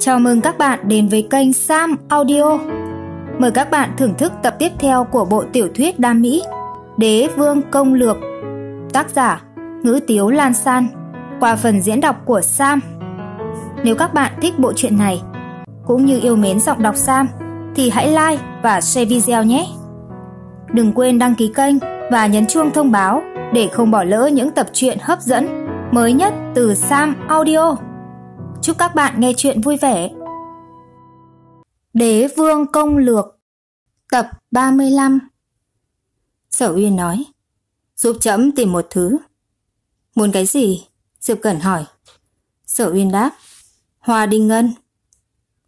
Chào mừng các bạn đến với kênh Sam Audio. Mời các bạn thưởng thức tập tiếp theo của bộ tiểu thuyết đam mỹ Đế Vương Công Lược. Tác giả: Ngữ Tiếu Lan San. Qua phần diễn đọc của Sam. Nếu các bạn thích bộ truyện này cũng như yêu mến giọng đọc Sam thì hãy like và share video nhé. Đừng quên đăng ký kênh và nhấn chuông thông báo để không bỏ lỡ những tập truyện hấp dẫn mới nhất từ Sam Audio. Chúc các bạn nghe chuyện vui vẻ. Đế vương công lược Tập 35 Sở Uyên nói Giúp chấm tìm một thứ Muốn cái gì? Diệp Cẩn hỏi Sở Uyên đáp Hoa Đinh Ngân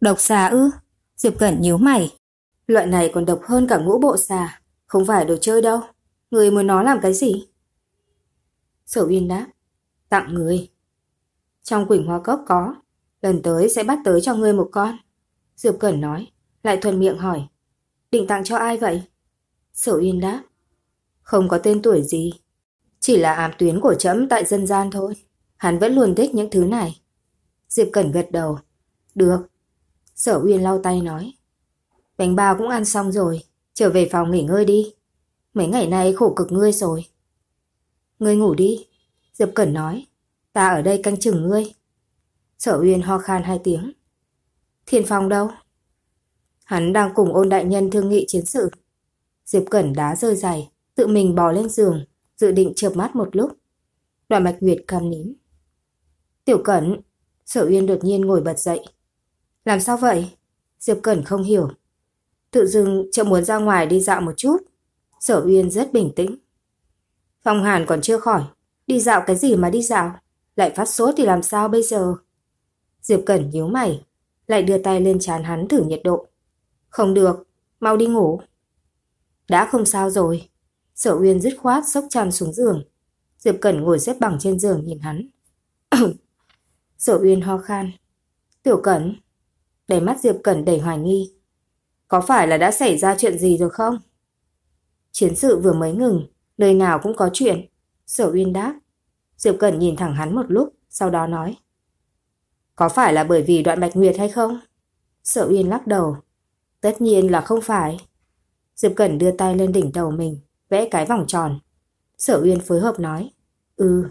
Độc xà ư? Diệp Cẩn nhíu mày Loại này còn độc hơn cả ngũ bộ xà Không phải đồ chơi đâu Người muốn nó làm cái gì? Sở Uyên đáp Tặng người trong quỳnh hoa cốc có. Lần tới sẽ bắt tới cho ngươi một con. Diệp Cẩn nói, lại thuần miệng hỏi. Định tặng cho ai vậy? Sở Uyên đáp. Không có tên tuổi gì. Chỉ là ám tuyến của trẫm tại dân gian thôi. Hắn vẫn luôn thích những thứ này. Diệp Cẩn gật đầu. Được. Sở Uyên lau tay nói. Bánh bao cũng ăn xong rồi. Trở về phòng nghỉ ngơi đi. Mấy ngày nay khổ cực ngươi rồi. Ngươi ngủ đi. Diệp Cẩn nói. Ta ở đây canh chừng ngươi. Sở Uyên ho khan hai tiếng. Thiên Phong đâu? Hắn đang cùng ôn đại nhân thương nghị chiến sự. Diệp Cẩn đá rơi giày, tự mình bò lên giường, dự định chợp mắt một lúc. Đoàn mạch nguyệt cam nín. Tiểu Cẩn, Sở Uyên đột nhiên ngồi bật dậy. Làm sao vậy? Diệp Cẩn không hiểu. Tự dưng chậm muốn ra ngoài đi dạo một chút. Sở Uyên rất bình tĩnh. Phong Hàn còn chưa khỏi, đi dạo cái gì mà đi dạo? lại phát sốt thì làm sao bây giờ? Diệp Cẩn nhíu mày, lại đưa tay lên chán hắn thử nhiệt độ. Không được, mau đi ngủ. Đã không sao rồi. Sở Uyên dứt khoát sốc chăn xuống giường. Diệp Cẩn ngồi xếp bằng trên giường nhìn hắn. Sở Uyên ho khan. Tiểu Cẩn. Đầy mắt Diệp Cẩn đầy hoài nghi. Có phải là đã xảy ra chuyện gì rồi không? Chiến sự vừa mới ngừng, nơi nào cũng có chuyện. Sở Uyên đáp. Diệp Cẩn nhìn thẳng hắn một lúc, sau đó nói. Có phải là bởi vì đoạn Bạch Nguyệt hay không? Sở Uyên lắc đầu. Tất nhiên là không phải. Diệp Cẩn đưa tay lên đỉnh đầu mình, vẽ cái vòng tròn. Sở Uyên phối hợp nói. Ừ.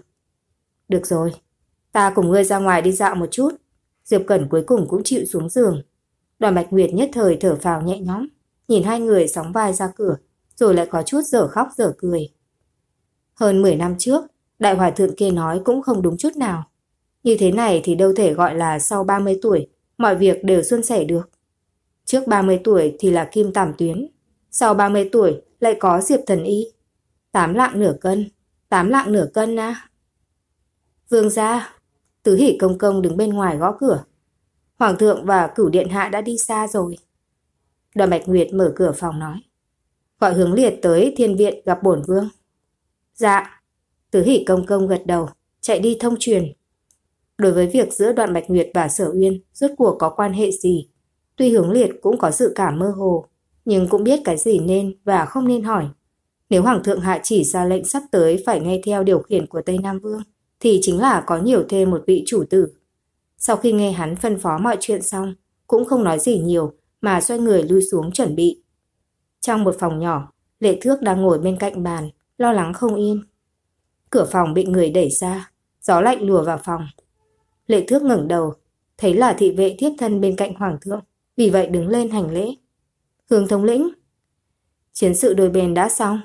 Được rồi, ta cùng ngươi ra ngoài đi dạo một chút. Diệp Cẩn cuối cùng cũng chịu xuống giường. Đoàn Bạch Nguyệt nhất thời thở phào nhẹ nhõm, nhìn hai người sóng vai ra cửa, rồi lại có chút dở khóc dở cười. Hơn 10 năm trước, Đại hòa thượng kia nói cũng không đúng chút nào. Như thế này thì đâu thể gọi là sau 30 tuổi, mọi việc đều xuân sẻ được. Trước 30 tuổi thì là kim tàm tuyến, sau 30 tuổi lại có diệp thần y. Tám lạng nửa cân, tám lạng nửa cân nha Vương gia, tứ hỷ công công đứng bên ngoài gõ cửa. Hoàng thượng và cửu điện hạ đã đi xa rồi. Đoàn Bạch Nguyệt mở cửa phòng nói. Gọi hướng liệt tới thiên viện gặp bổn vương. Dạ, Tứ hỷ công công gật đầu, chạy đi thông truyền. Đối với việc giữa đoạn Bạch Nguyệt và Sở Uyên rốt cuộc có quan hệ gì, tuy hướng liệt cũng có sự cảm mơ hồ, nhưng cũng biết cái gì nên và không nên hỏi. Nếu Hoàng thượng hạ chỉ ra lệnh sắp tới phải nghe theo điều khiển của Tây Nam Vương, thì chính là có nhiều thêm một vị chủ tử. Sau khi nghe hắn phân phó mọi chuyện xong, cũng không nói gì nhiều mà xoay người lui xuống chuẩn bị. Trong một phòng nhỏ, Lệ Thước đang ngồi bên cạnh bàn, lo lắng không yên. Cửa phòng bị người đẩy ra, gió lạnh lùa vào phòng. Lệ thước ngẩng đầu, thấy là thị vệ thiếp thân bên cạnh hoàng thượng, vì vậy đứng lên hành lễ. Hướng thống lĩnh. Chiến sự đôi bên đã xong.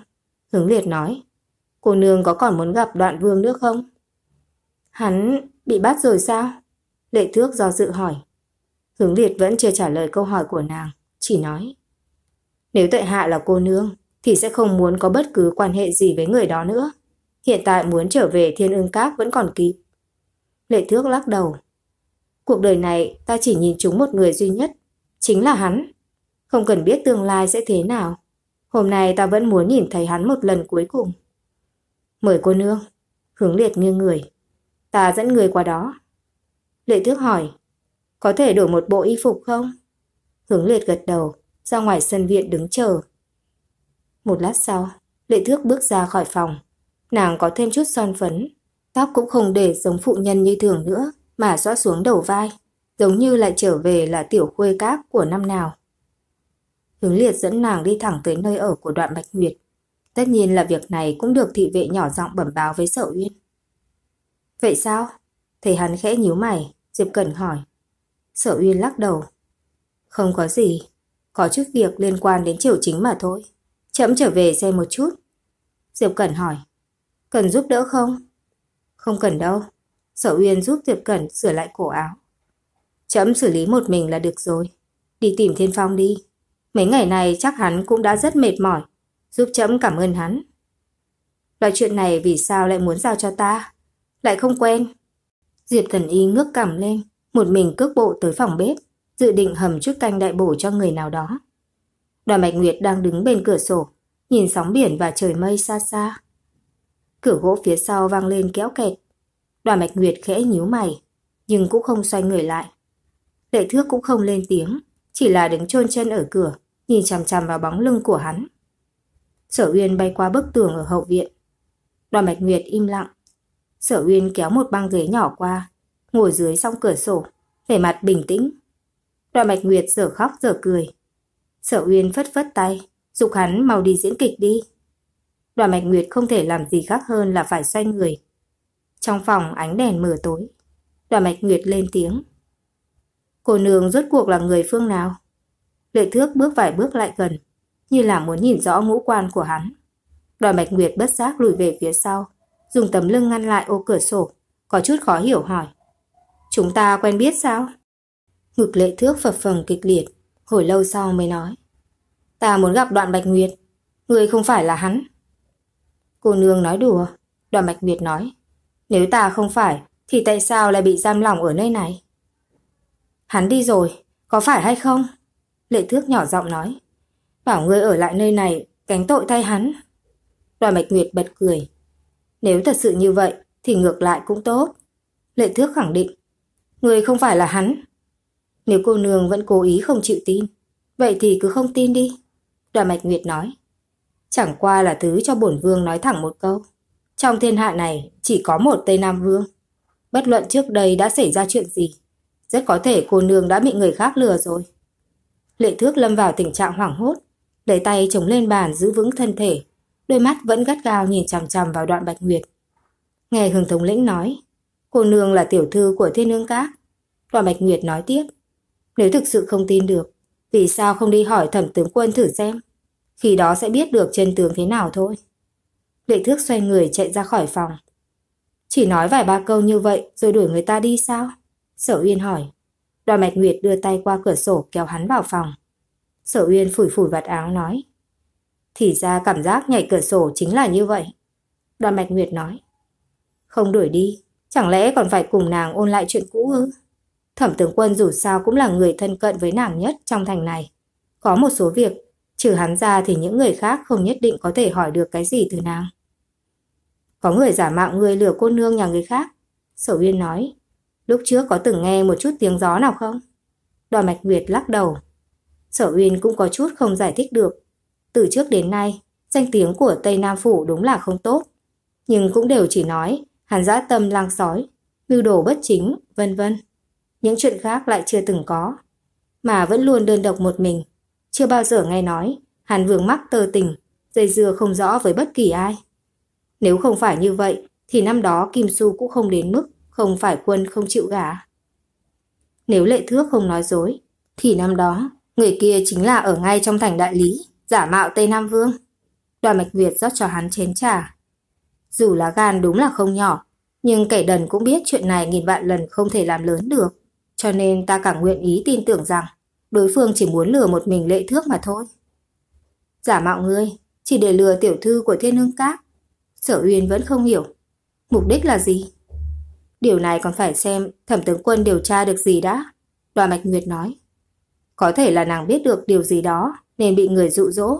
Hướng liệt nói. Cô nương có còn muốn gặp đoạn vương nữa không? Hắn bị bắt rồi sao? Lệ thước do dự hỏi. Hướng liệt vẫn chưa trả lời câu hỏi của nàng, chỉ nói. Nếu tệ hạ là cô nương, thì sẽ không muốn có bất cứ quan hệ gì với người đó nữa. Hiện tại muốn trở về thiên ưng các vẫn còn kịp. Lệ thước lắc đầu. Cuộc đời này ta chỉ nhìn chúng một người duy nhất, chính là hắn. Không cần biết tương lai sẽ thế nào. Hôm nay ta vẫn muốn nhìn thấy hắn một lần cuối cùng. Mời cô nương. Hướng liệt nghiêng người. Ta dẫn người qua đó. Lệ thước hỏi. Có thể đổi một bộ y phục không? Hướng liệt gật đầu, ra ngoài sân viện đứng chờ. Một lát sau, lệ thước bước ra khỏi phòng, Nàng có thêm chút son phấn, tóc cũng không để giống phụ nhân như thường nữa, mà xõa xuống đầu vai, giống như lại trở về là tiểu khuê cáp của năm nào. Hướng liệt dẫn nàng đi thẳng tới nơi ở của đoạn Bạch Nguyệt. Tất nhiên là việc này cũng được thị vệ nhỏ giọng bẩm báo với sở uyên. Vậy sao? Thầy hắn khẽ nhíu mày, Diệp Cẩn hỏi. Sở uyên lắc đầu. Không có gì, có chút việc liên quan đến triều chính mà thôi. Chậm trở về xem một chút. Diệp Cẩn hỏi. Cần giúp đỡ không? Không cần đâu. Sở Uyên giúp Diệp Cẩn sửa lại cổ áo. Chấm xử lý một mình là được rồi. Đi tìm Thiên Phong đi. Mấy ngày này chắc hắn cũng đã rất mệt mỏi. Giúp chấm cảm ơn hắn. Loại chuyện này vì sao lại muốn giao cho ta? Lại không quen. Diệp Thần Y ngước cằm lên, một mình cước bộ tới phòng bếp, dự định hầm chút canh đại bổ cho người nào đó. Đoàn Bạch Nguyệt đang đứng bên cửa sổ, nhìn sóng biển và trời mây xa xa. Cửa gỗ phía sau vang lên kéo kẹt. Đoàn Bạch Nguyệt khẽ nhíu mày, nhưng cũng không xoay người lại. Lệ thước cũng không lên tiếng, chỉ là đứng chôn chân ở cửa, nhìn chằm chằm vào bóng lưng của hắn. Sở Uyên bay qua bức tường ở hậu viện. Đoàn Bạch Nguyệt im lặng. Sở Uyên kéo một băng ghế nhỏ qua, ngồi dưới song cửa sổ, vẻ mặt bình tĩnh. Đoàn Bạch Nguyệt giờ khóc giờ cười. Sở Uyên phất phất tay, dục hắn mau đi diễn kịch đi. Đoàn Mạch Nguyệt không thể làm gì khác hơn là phải xoay người. Trong phòng ánh đèn mờ tối. Đoàn Mạch Nguyệt lên tiếng. Cô nương rốt cuộc là người phương nào? Lệ thước bước vài bước lại gần, như là muốn nhìn rõ ngũ quan của hắn. Đoàn Mạch Nguyệt bất giác lùi về phía sau, dùng tấm lưng ngăn lại ô cửa sổ, có chút khó hiểu hỏi. Chúng ta quen biết sao? Ngực lệ thước phập phồng kịch liệt, hồi lâu sau mới nói. Ta muốn gặp đoạn Bạch Nguyệt, người không phải là hắn. Cô nương nói đùa. Đoàn Mạch Nguyệt nói. Nếu ta không phải, thì tại sao lại bị giam lỏng ở nơi này? Hắn đi rồi, có phải hay không? Lệ thước nhỏ giọng nói. Bảo ngươi ở lại nơi này, cánh tội thay hắn. Đoàn Mạch Nguyệt bật cười. Nếu thật sự như vậy, thì ngược lại cũng tốt. Lệ thước khẳng định. Ngươi không phải là hắn. Nếu cô nương vẫn cố ý không chịu tin, vậy thì cứ không tin đi. Đoàn Mạch Nguyệt nói. Chẳng qua là thứ cho bổn vương nói thẳng một câu. Trong thiên hạ này chỉ có một Tây Nam Vương. Bất luận trước đây đã xảy ra chuyện gì, rất có thể cô nương đã bị người khác lừa rồi. Lệ thước lâm vào tình trạng hoảng hốt, đẩy tay chống lên bàn giữ vững thân thể, đôi mắt vẫn gắt gao nhìn chằm chằm vào đoạn bạch nguyệt. Nghe hương thống lĩnh nói, cô nương là tiểu thư của thiên nương các. Đoạn bạch nguyệt nói tiếp, nếu thực sự không tin được, vì sao không đi hỏi thẩm tướng quân thử xem? khi đó sẽ biết được chân tướng thế nào thôi. Lệ thước xoay người chạy ra khỏi phòng. Chỉ nói vài ba câu như vậy rồi đuổi người ta đi sao? Sở Uyên hỏi. Đoàn Mạch Nguyệt đưa tay qua cửa sổ kéo hắn vào phòng. Sở Uyên phủi phủi vạt áo nói. Thì ra cảm giác nhảy cửa sổ chính là như vậy. Đoàn Mạch Nguyệt nói. Không đuổi đi, chẳng lẽ còn phải cùng nàng ôn lại chuyện cũ ư? Thẩm tướng quân dù sao cũng là người thân cận với nàng nhất trong thành này. Có một số việc trừ hắn ra thì những người khác không nhất định có thể hỏi được cái gì từ nàng. Có người giả mạo người lừa cô nương nhà người khác, Sở Uyên nói. Lúc trước có từng nghe một chút tiếng gió nào không? Đòi Mạch Nguyệt lắc đầu. Sở Uyên cũng có chút không giải thích được. Từ trước đến nay, danh tiếng của Tây Nam Phủ đúng là không tốt. Nhưng cũng đều chỉ nói, hắn dã tâm lang sói, mưu đồ bất chính, vân vân. Những chuyện khác lại chưa từng có, mà vẫn luôn đơn độc một mình chưa bao giờ nghe nói, Hàn Vương mắc tơ tình, dây dưa không rõ với bất kỳ ai. Nếu không phải như vậy, thì năm đó Kim Su cũng không đến mức không phải quân không chịu gả. Nếu lệ thước không nói dối, thì năm đó người kia chính là ở ngay trong thành đại lý, giả mạo Tây Nam Vương. Đoàn Mạch Việt rót cho hắn chén trà. Dù lá gan đúng là không nhỏ, nhưng kẻ đần cũng biết chuyện này nghìn vạn lần không thể làm lớn được, cho nên ta càng nguyện ý tin tưởng rằng đối phương chỉ muốn lừa một mình lệ thước mà thôi. Giả mạo ngươi, chỉ để lừa tiểu thư của thiên hương các. Sở Uyên vẫn không hiểu. Mục đích là gì? Điều này còn phải xem thẩm tướng quân điều tra được gì đã. Đoàn Mạch Nguyệt nói. Có thể là nàng biết được điều gì đó nên bị người dụ dỗ.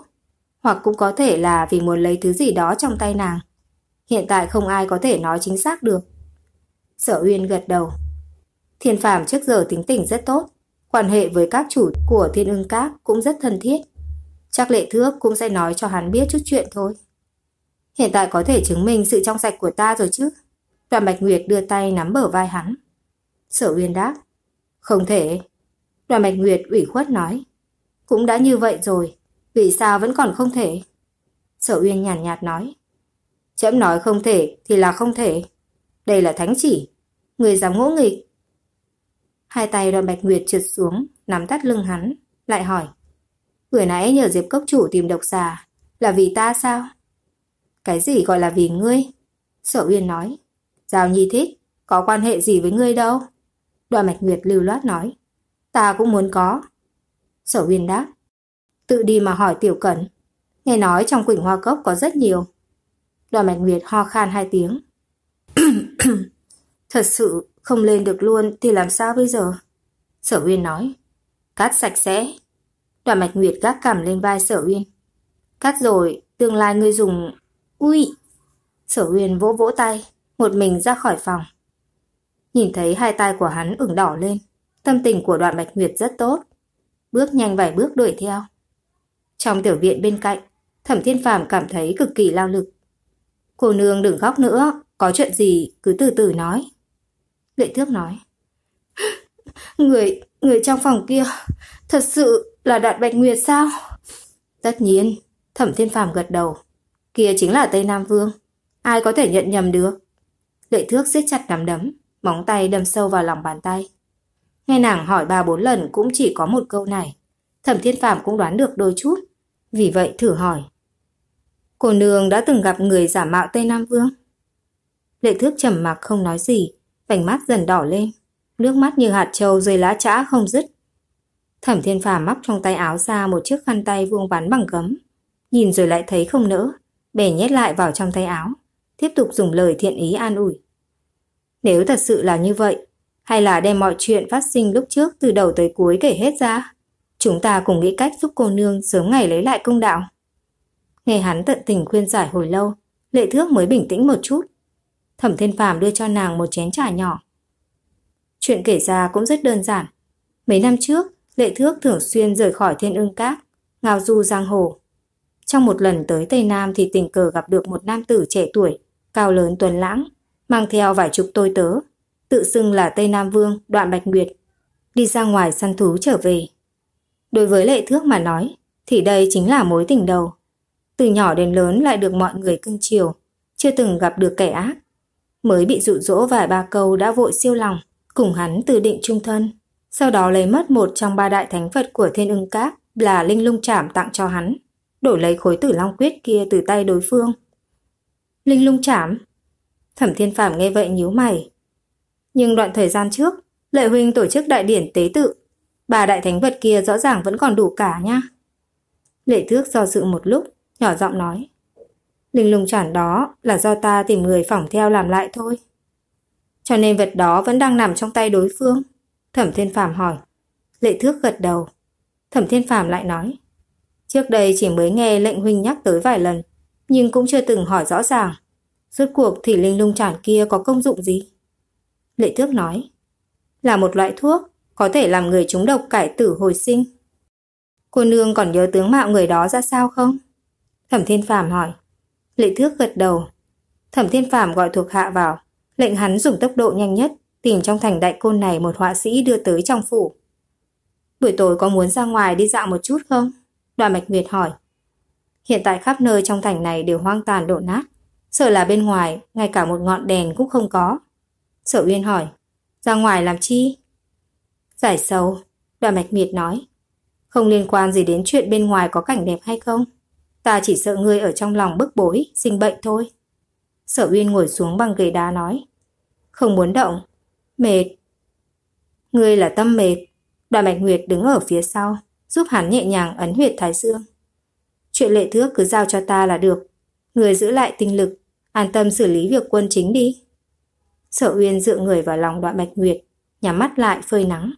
Hoặc cũng có thể là vì muốn lấy thứ gì đó trong tay nàng. Hiện tại không ai có thể nói chính xác được. Sở Uyên gật đầu. Thiên phàm trước giờ tính tình rất tốt quan hệ với các chủ của thiên ưng các cũng rất thân thiết. Chắc lệ thước cũng sẽ nói cho hắn biết chút chuyện thôi. Hiện tại có thể chứng minh sự trong sạch của ta rồi chứ. Đoàn Bạch Nguyệt đưa tay nắm bờ vai hắn. Sở Uyên đáp. Không thể. Đoàn Bạch Nguyệt ủy khuất nói. Cũng đã như vậy rồi, vì sao vẫn còn không thể? Sở Uyên nhàn nhạt, nói. Chấm nói không thể thì là không thể. Đây là thánh chỉ. Người dám ngỗ nghịch Hai tay đoàn bạch nguyệt trượt xuống, nắm tắt lưng hắn, lại hỏi. Vừa nãy nhờ Diệp Cốc Chủ tìm độc xà, là vì ta sao? Cái gì gọi là vì ngươi? Sở Uyên nói. Giao Nhi thích, có quan hệ gì với ngươi đâu? Đoàn Bạch Nguyệt lưu loát nói. Ta cũng muốn có. Sở Uyên đáp. Tự đi mà hỏi Tiểu Cẩn. Nghe nói trong quỳnh hoa cốc có rất nhiều. Đoàn Bạch Nguyệt ho khan hai tiếng. Thật sự không lên được luôn thì làm sao bây giờ? Sở Uyên nói. Cắt sạch sẽ. Đoàn Mạch Nguyệt gác cằm lên vai Sở Uyên. Cắt rồi, tương lai ngươi dùng... Ui! Sở Uyên vỗ vỗ tay, một mình ra khỏi phòng. Nhìn thấy hai tay của hắn ửng đỏ lên, tâm tình của Đoạn Bạch Nguyệt rất tốt. Bước nhanh vài bước đuổi theo. Trong tiểu viện bên cạnh, Thẩm Thiên Phàm cảm thấy cực kỳ lao lực. Cô nương đừng khóc nữa, có chuyện gì cứ từ từ nói. Lệ Thước nói. Người, người trong phòng kia thật sự là đoạn bạch nguyệt sao? Tất nhiên, thẩm thiên phàm gật đầu. Kia chính là Tây Nam Vương. Ai có thể nhận nhầm được? Lệ thước siết chặt nắm đấm, móng tay đâm sâu vào lòng bàn tay. Nghe nàng hỏi ba bốn lần cũng chỉ có một câu này. Thẩm thiên phàm cũng đoán được đôi chút. Vì vậy thử hỏi. Cô nương đã từng gặp người giả mạo Tây Nam Vương? Lệ thước trầm mặc không nói gì, vành mắt dần đỏ lên, nước mắt như hạt trâu rơi lá chã không dứt. Thẩm Thiên Phàm móc trong tay áo ra một chiếc khăn tay vuông vắn bằng gấm, nhìn rồi lại thấy không nỡ, bèn nhét lại vào trong tay áo, tiếp tục dùng lời thiện ý an ủi. Nếu thật sự là như vậy, hay là đem mọi chuyện phát sinh lúc trước từ đầu tới cuối kể hết ra, chúng ta cùng nghĩ cách giúp cô nương sớm ngày lấy lại công đạo. Nghe hắn tận tình khuyên giải hồi lâu, lệ thước mới bình tĩnh một chút, Thẩm Thiên Phàm đưa cho nàng một chén trà nhỏ. Chuyện kể ra cũng rất đơn giản. Mấy năm trước, Lệ Thước thường xuyên rời khỏi Thiên Ưng Các, ngao du giang hồ. Trong một lần tới Tây Nam thì tình cờ gặp được một nam tử trẻ tuổi, cao lớn tuần lãng, mang theo vài chục tôi tớ, tự xưng là Tây Nam Vương, Đoạn Bạch Nguyệt, đi ra ngoài săn thú trở về. Đối với Lệ Thước mà nói, thì đây chính là mối tình đầu. Từ nhỏ đến lớn lại được mọi người cưng chiều, chưa từng gặp được kẻ ác, mới bị dụ dỗ vài ba câu đã vội siêu lòng, cùng hắn từ định trung thân. Sau đó lấy mất một trong ba đại thánh vật của thiên ưng cát là linh lung trảm tặng cho hắn, đổi lấy khối tử long quyết kia từ tay đối phương. Linh lung trảm Thẩm thiên phạm nghe vậy nhíu mày. Nhưng đoạn thời gian trước, lệ huynh tổ chức đại điển tế tự, bà đại thánh vật kia rõ ràng vẫn còn đủ cả nha. Lệ thước do dự một lúc, nhỏ giọng nói. Linh lùng chản đó là do ta tìm người phỏng theo làm lại thôi. Cho nên vật đó vẫn đang nằm trong tay đối phương. Thẩm Thiên Phạm hỏi. Lệ Thước gật đầu. Thẩm Thiên Phạm lại nói. Trước đây chỉ mới nghe lệnh huynh nhắc tới vài lần, nhưng cũng chưa từng hỏi rõ ràng. Rốt cuộc thì linh lung chản kia có công dụng gì? Lệ Thước nói. Là một loại thuốc, có thể làm người trúng độc cải tử hồi sinh. Cô nương còn nhớ tướng mạo người đó ra sao không? Thẩm Thiên Phạm hỏi. Lệ thước gật đầu. Thẩm thiên phạm gọi thuộc hạ vào. Lệnh hắn dùng tốc độ nhanh nhất tìm trong thành đại côn này một họa sĩ đưa tới trong phủ. Buổi tối có muốn ra ngoài đi dạo một chút không? Đoàn Mạch Nguyệt hỏi. Hiện tại khắp nơi trong thành này đều hoang tàn đổ nát. Sợ là bên ngoài, ngay cả một ngọn đèn cũng không có. Sở Uyên hỏi. Ra ngoài làm chi? Giải sầu, đoàn Mạch Nguyệt nói. Không liên quan gì đến chuyện bên ngoài có cảnh đẹp hay không? Ta chỉ sợ ngươi ở trong lòng bức bối, sinh bệnh thôi. Sở Uyên ngồi xuống bằng ghế đá nói. Không muốn động. Mệt. Ngươi là tâm mệt. Đoàn Bạch Nguyệt đứng ở phía sau, giúp hắn nhẹ nhàng ấn huyệt thái dương. Chuyện lệ thước cứ giao cho ta là được. Người giữ lại tinh lực, an tâm xử lý việc quân chính đi. Sở Uyên dựa người vào lòng đoạn Bạch Nguyệt, nhắm mắt lại phơi nắng.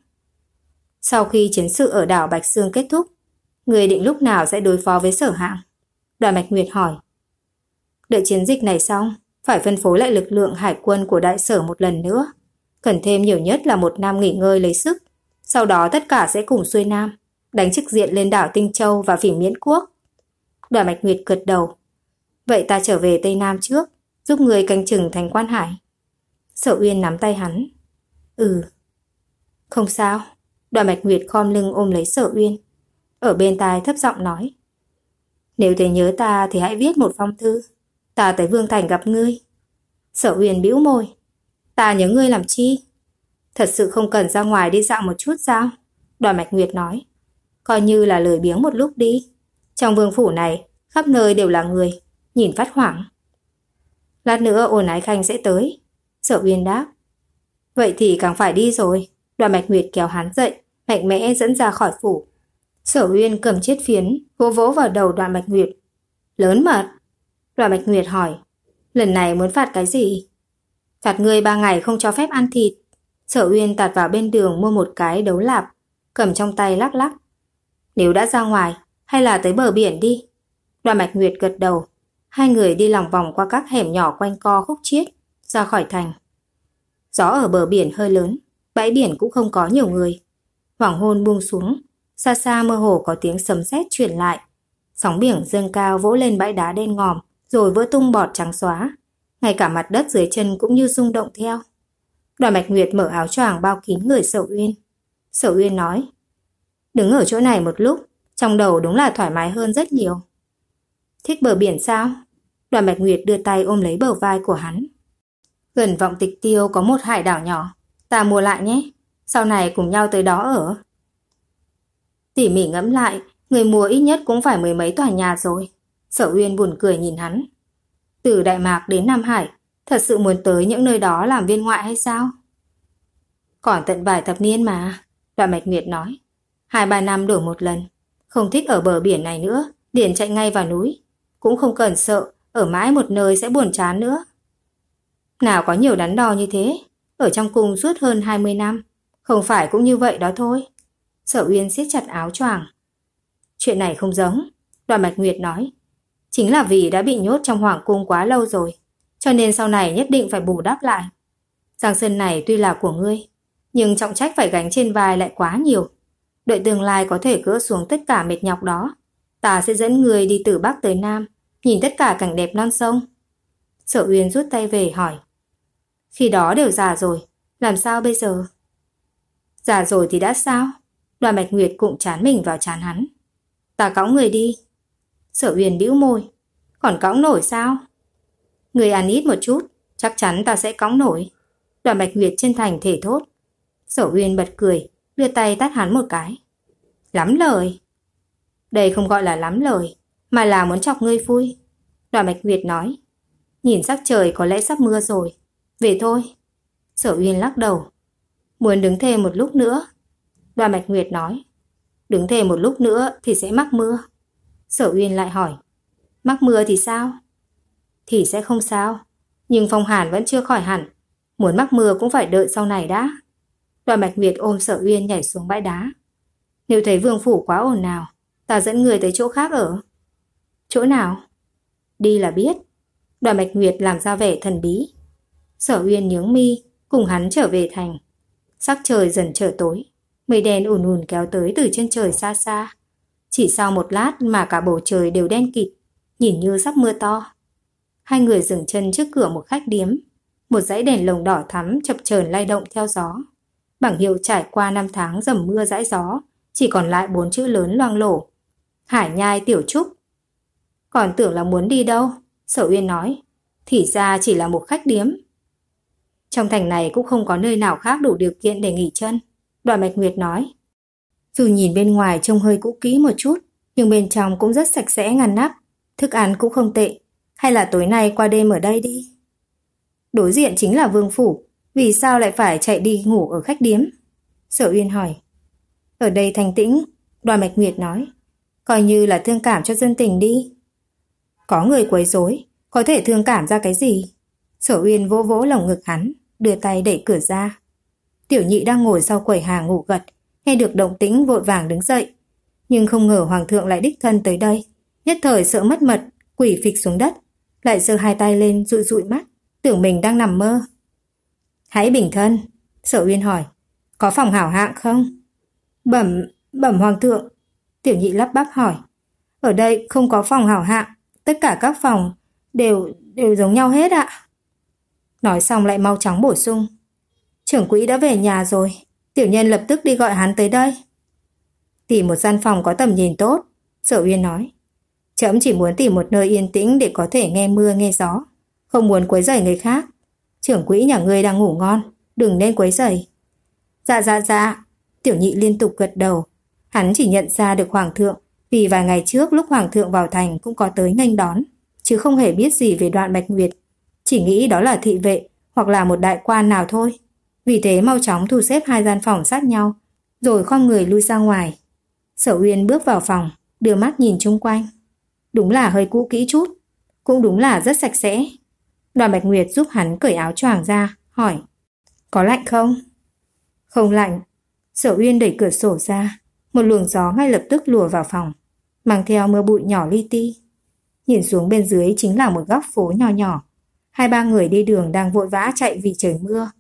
Sau khi chiến sự ở đảo Bạch Sương kết thúc, người định lúc nào sẽ đối phó với sở hạng? Đoàn Bạch Nguyệt hỏi. Đợi chiến dịch này xong, phải phân phối lại lực lượng hải quân của đại sở một lần nữa. Cần thêm nhiều nhất là một năm nghỉ ngơi lấy sức. Sau đó tất cả sẽ cùng xuôi nam, đánh trực diện lên đảo Tinh Châu và phỉ miễn quốc. Đoàn Bạch Nguyệt gật đầu. Vậy ta trở về Tây Nam trước, giúp người canh chừng thành quan hải. Sở Uyên nắm tay hắn. Ừ. Không sao. Đoàn Bạch Nguyệt khom lưng ôm lấy Sở Uyên. Ở bên tai thấp giọng nói. Nếu thể nhớ ta thì hãy viết một phong thư. Ta tới Vương Thành gặp ngươi. Sở huyền bĩu môi. Ta nhớ ngươi làm chi? Thật sự không cần ra ngoài đi dạo một chút sao? Đoàn Mạch Nguyệt nói. Coi như là lười biếng một lúc đi. Trong vương phủ này, khắp nơi đều là người. Nhìn phát hoảng. Lát nữa ồn ái khanh sẽ tới. Sở Uyên đáp. Vậy thì càng phải đi rồi. Đoàn Mạch Nguyệt kéo hắn dậy, mạnh mẽ dẫn ra khỏi phủ. Sở Uyên cầm chiếc phiến, vỗ vỗ vào đầu Đoàn Bạch Nguyệt. Lớn mật. Đoàn Bạch Nguyệt hỏi, lần này muốn phạt cái gì? Phạt ngươi ba ngày không cho phép ăn thịt. Sở Uyên tạt vào bên đường mua một cái đấu lạp, cầm trong tay lắc lắc. Nếu đã ra ngoài, hay là tới bờ biển đi. Đoàn Bạch Nguyệt gật đầu. Hai người đi lòng vòng qua các hẻm nhỏ quanh co khúc chiết, ra khỏi thành. Gió ở bờ biển hơi lớn, bãi biển cũng không có nhiều người. Hoàng hôn buông xuống, xa xa mơ hồ có tiếng sấm sét chuyển lại. Sóng biển dâng cao vỗ lên bãi đá đen ngòm, rồi vỡ tung bọt trắng xóa. Ngay cả mặt đất dưới chân cũng như rung động theo. Đoàn Bạch Nguyệt mở áo choàng bao kín người Sở Uyên. Sở Uyên nói, đứng ở chỗ này một lúc, trong đầu đúng là thoải mái hơn rất nhiều. Thích bờ biển sao? Đoàn Bạch Nguyệt đưa tay ôm lấy bờ vai của hắn. Gần vọng tịch tiêu có một hải đảo nhỏ, ta mua lại nhé, sau này cùng nhau tới đó ở. Tỉ mỉ ngẫm lại, người mua ít nhất cũng phải mười mấy tòa nhà rồi. Sở Uyên buồn cười nhìn hắn. Từ Đại Mạc đến Nam Hải, thật sự muốn tới những nơi đó làm viên ngoại hay sao? Còn tận vài thập niên mà, đoạn mạch nguyệt nói. Hai ba năm đổi một lần, không thích ở bờ biển này nữa, điển chạy ngay vào núi. Cũng không cần sợ, ở mãi một nơi sẽ buồn chán nữa. Nào có nhiều đắn đo như thế, ở trong cung suốt hơn 20 năm, không phải cũng như vậy đó thôi. Sở Uyên siết chặt áo choàng. Chuyện này không giống, Đoàn Bạch Nguyệt nói. Chính là vì đã bị nhốt trong hoàng cung quá lâu rồi, cho nên sau này nhất định phải bù đắp lại. Giang sơn này tuy là của ngươi, nhưng trọng trách phải gánh trên vai lại quá nhiều. Đợi tương lai có thể gỡ xuống tất cả mệt nhọc đó, ta sẽ dẫn người đi từ Bắc tới Nam, nhìn tất cả cảnh đẹp non sông. Sở Uyên rút tay về hỏi. Khi đó đều già rồi, làm sao bây giờ? Già rồi thì đã sao? Đoàn Bạch Nguyệt cũng chán mình vào chán hắn. Ta cõng người đi. Sở huyền đĩu môi. Còn cõng nổi sao? Người ăn ít một chút, chắc chắn ta sẽ cõng nổi. Đoàn Bạch Nguyệt trên thành thể thốt. Sở huyền bật cười, đưa tay tát hắn một cái. Lắm lời. Đây không gọi là lắm lời, mà là muốn chọc ngươi vui. Đoàn Bạch Nguyệt nói. Nhìn sắc trời có lẽ sắp mưa rồi. Về thôi. Sở Uyên lắc đầu. Muốn đứng thêm một lúc nữa Đoàn Bạch Nguyệt nói. Đứng thêm một lúc nữa thì sẽ mắc mưa. Sở Uyên lại hỏi. Mắc mưa thì sao? Thì sẽ không sao. Nhưng phong hàn vẫn chưa khỏi hẳn. Muốn mắc mưa cũng phải đợi sau này đã. Đoàn Bạch Nguyệt ôm Sở Uyên nhảy xuống bãi đá. Nếu thấy vương phủ quá ồn nào, ta dẫn người tới chỗ khác ở. Chỗ nào? Đi là biết. Đoàn Bạch Nguyệt làm ra vẻ thần bí. Sở Uyên nhướng mi, cùng hắn trở về thành. Sắc trời dần trở tối mây đen ùn ùn kéo tới từ trên trời xa xa. Chỉ sau một lát mà cả bầu trời đều đen kịt, nhìn như sắp mưa to. Hai người dừng chân trước cửa một khách điếm. Một dãy đèn lồng đỏ thắm chập chờn lay động theo gió. Bảng hiệu trải qua năm tháng dầm mưa dãi gió, chỉ còn lại bốn chữ lớn loang lổ. Hải nhai tiểu trúc. Còn tưởng là muốn đi đâu, sở uyên nói. Thì ra chỉ là một khách điếm. Trong thành này cũng không có nơi nào khác đủ điều kiện để nghỉ chân. Đoạn Bạch Nguyệt nói. Dù nhìn bên ngoài trông hơi cũ kỹ một chút, nhưng bên trong cũng rất sạch sẽ ngăn nắp. Thức ăn cũng không tệ, hay là tối nay qua đêm ở đây đi. Đối diện chính là Vương Phủ, vì sao lại phải chạy đi ngủ ở khách điếm? Sở Uyên hỏi. Ở đây thanh tĩnh, Đoàn Bạch Nguyệt nói. Coi như là thương cảm cho dân tình đi. Có người quấy rối, có thể thương cảm ra cái gì? Sở Uyên vỗ vỗ lồng ngực hắn, đưa tay đẩy cửa ra. Tiểu nhị đang ngồi sau quầy hàng ngủ gật, nghe được động tĩnh vội vàng đứng dậy. Nhưng không ngờ hoàng thượng lại đích thân tới đây. Nhất thời sợ mất mật, quỷ phịch xuống đất, lại giơ hai tay lên dụi dụi mắt, tưởng mình đang nằm mơ. Hãy bình thân, sở uyên hỏi, có phòng hảo hạng không? Bẩm, bẩm hoàng thượng, tiểu nhị lắp bắp hỏi. Ở đây không có phòng hảo hạng, tất cả các phòng đều đều giống nhau hết ạ. Nói xong lại mau chóng bổ sung. Trưởng quỹ đã về nhà rồi. Tiểu nhân lập tức đi gọi hắn tới đây. Tìm một gian phòng có tầm nhìn tốt, Sở Uyên nói. Trẫm chỉ muốn tìm một nơi yên tĩnh để có thể nghe mưa nghe gió, không muốn quấy rầy người khác. Trưởng quỹ nhà ngươi đang ngủ ngon, đừng nên quấy rầy. Dạ dạ dạ, tiểu nhị liên tục gật đầu. Hắn chỉ nhận ra được hoàng thượng, vì vài ngày trước lúc hoàng thượng vào thành cũng có tới nghênh đón, chứ không hề biết gì về đoạn Bạch Nguyệt, chỉ nghĩ đó là thị vệ hoặc là một đại quan nào thôi vì thế mau chóng thu xếp hai gian phòng sát nhau, rồi khom người lui ra ngoài. Sở Uyên bước vào phòng, đưa mắt nhìn chung quanh. Đúng là hơi cũ kỹ chút, cũng đúng là rất sạch sẽ. Đoàn Bạch Nguyệt giúp hắn cởi áo choàng ra, hỏi. Có lạnh không? Không lạnh. Sở Uyên đẩy cửa sổ ra, một luồng gió ngay lập tức lùa vào phòng, mang theo mưa bụi nhỏ li ti. Nhìn xuống bên dưới chính là một góc phố nhỏ nhỏ. Hai ba người đi đường đang vội vã chạy vì trời mưa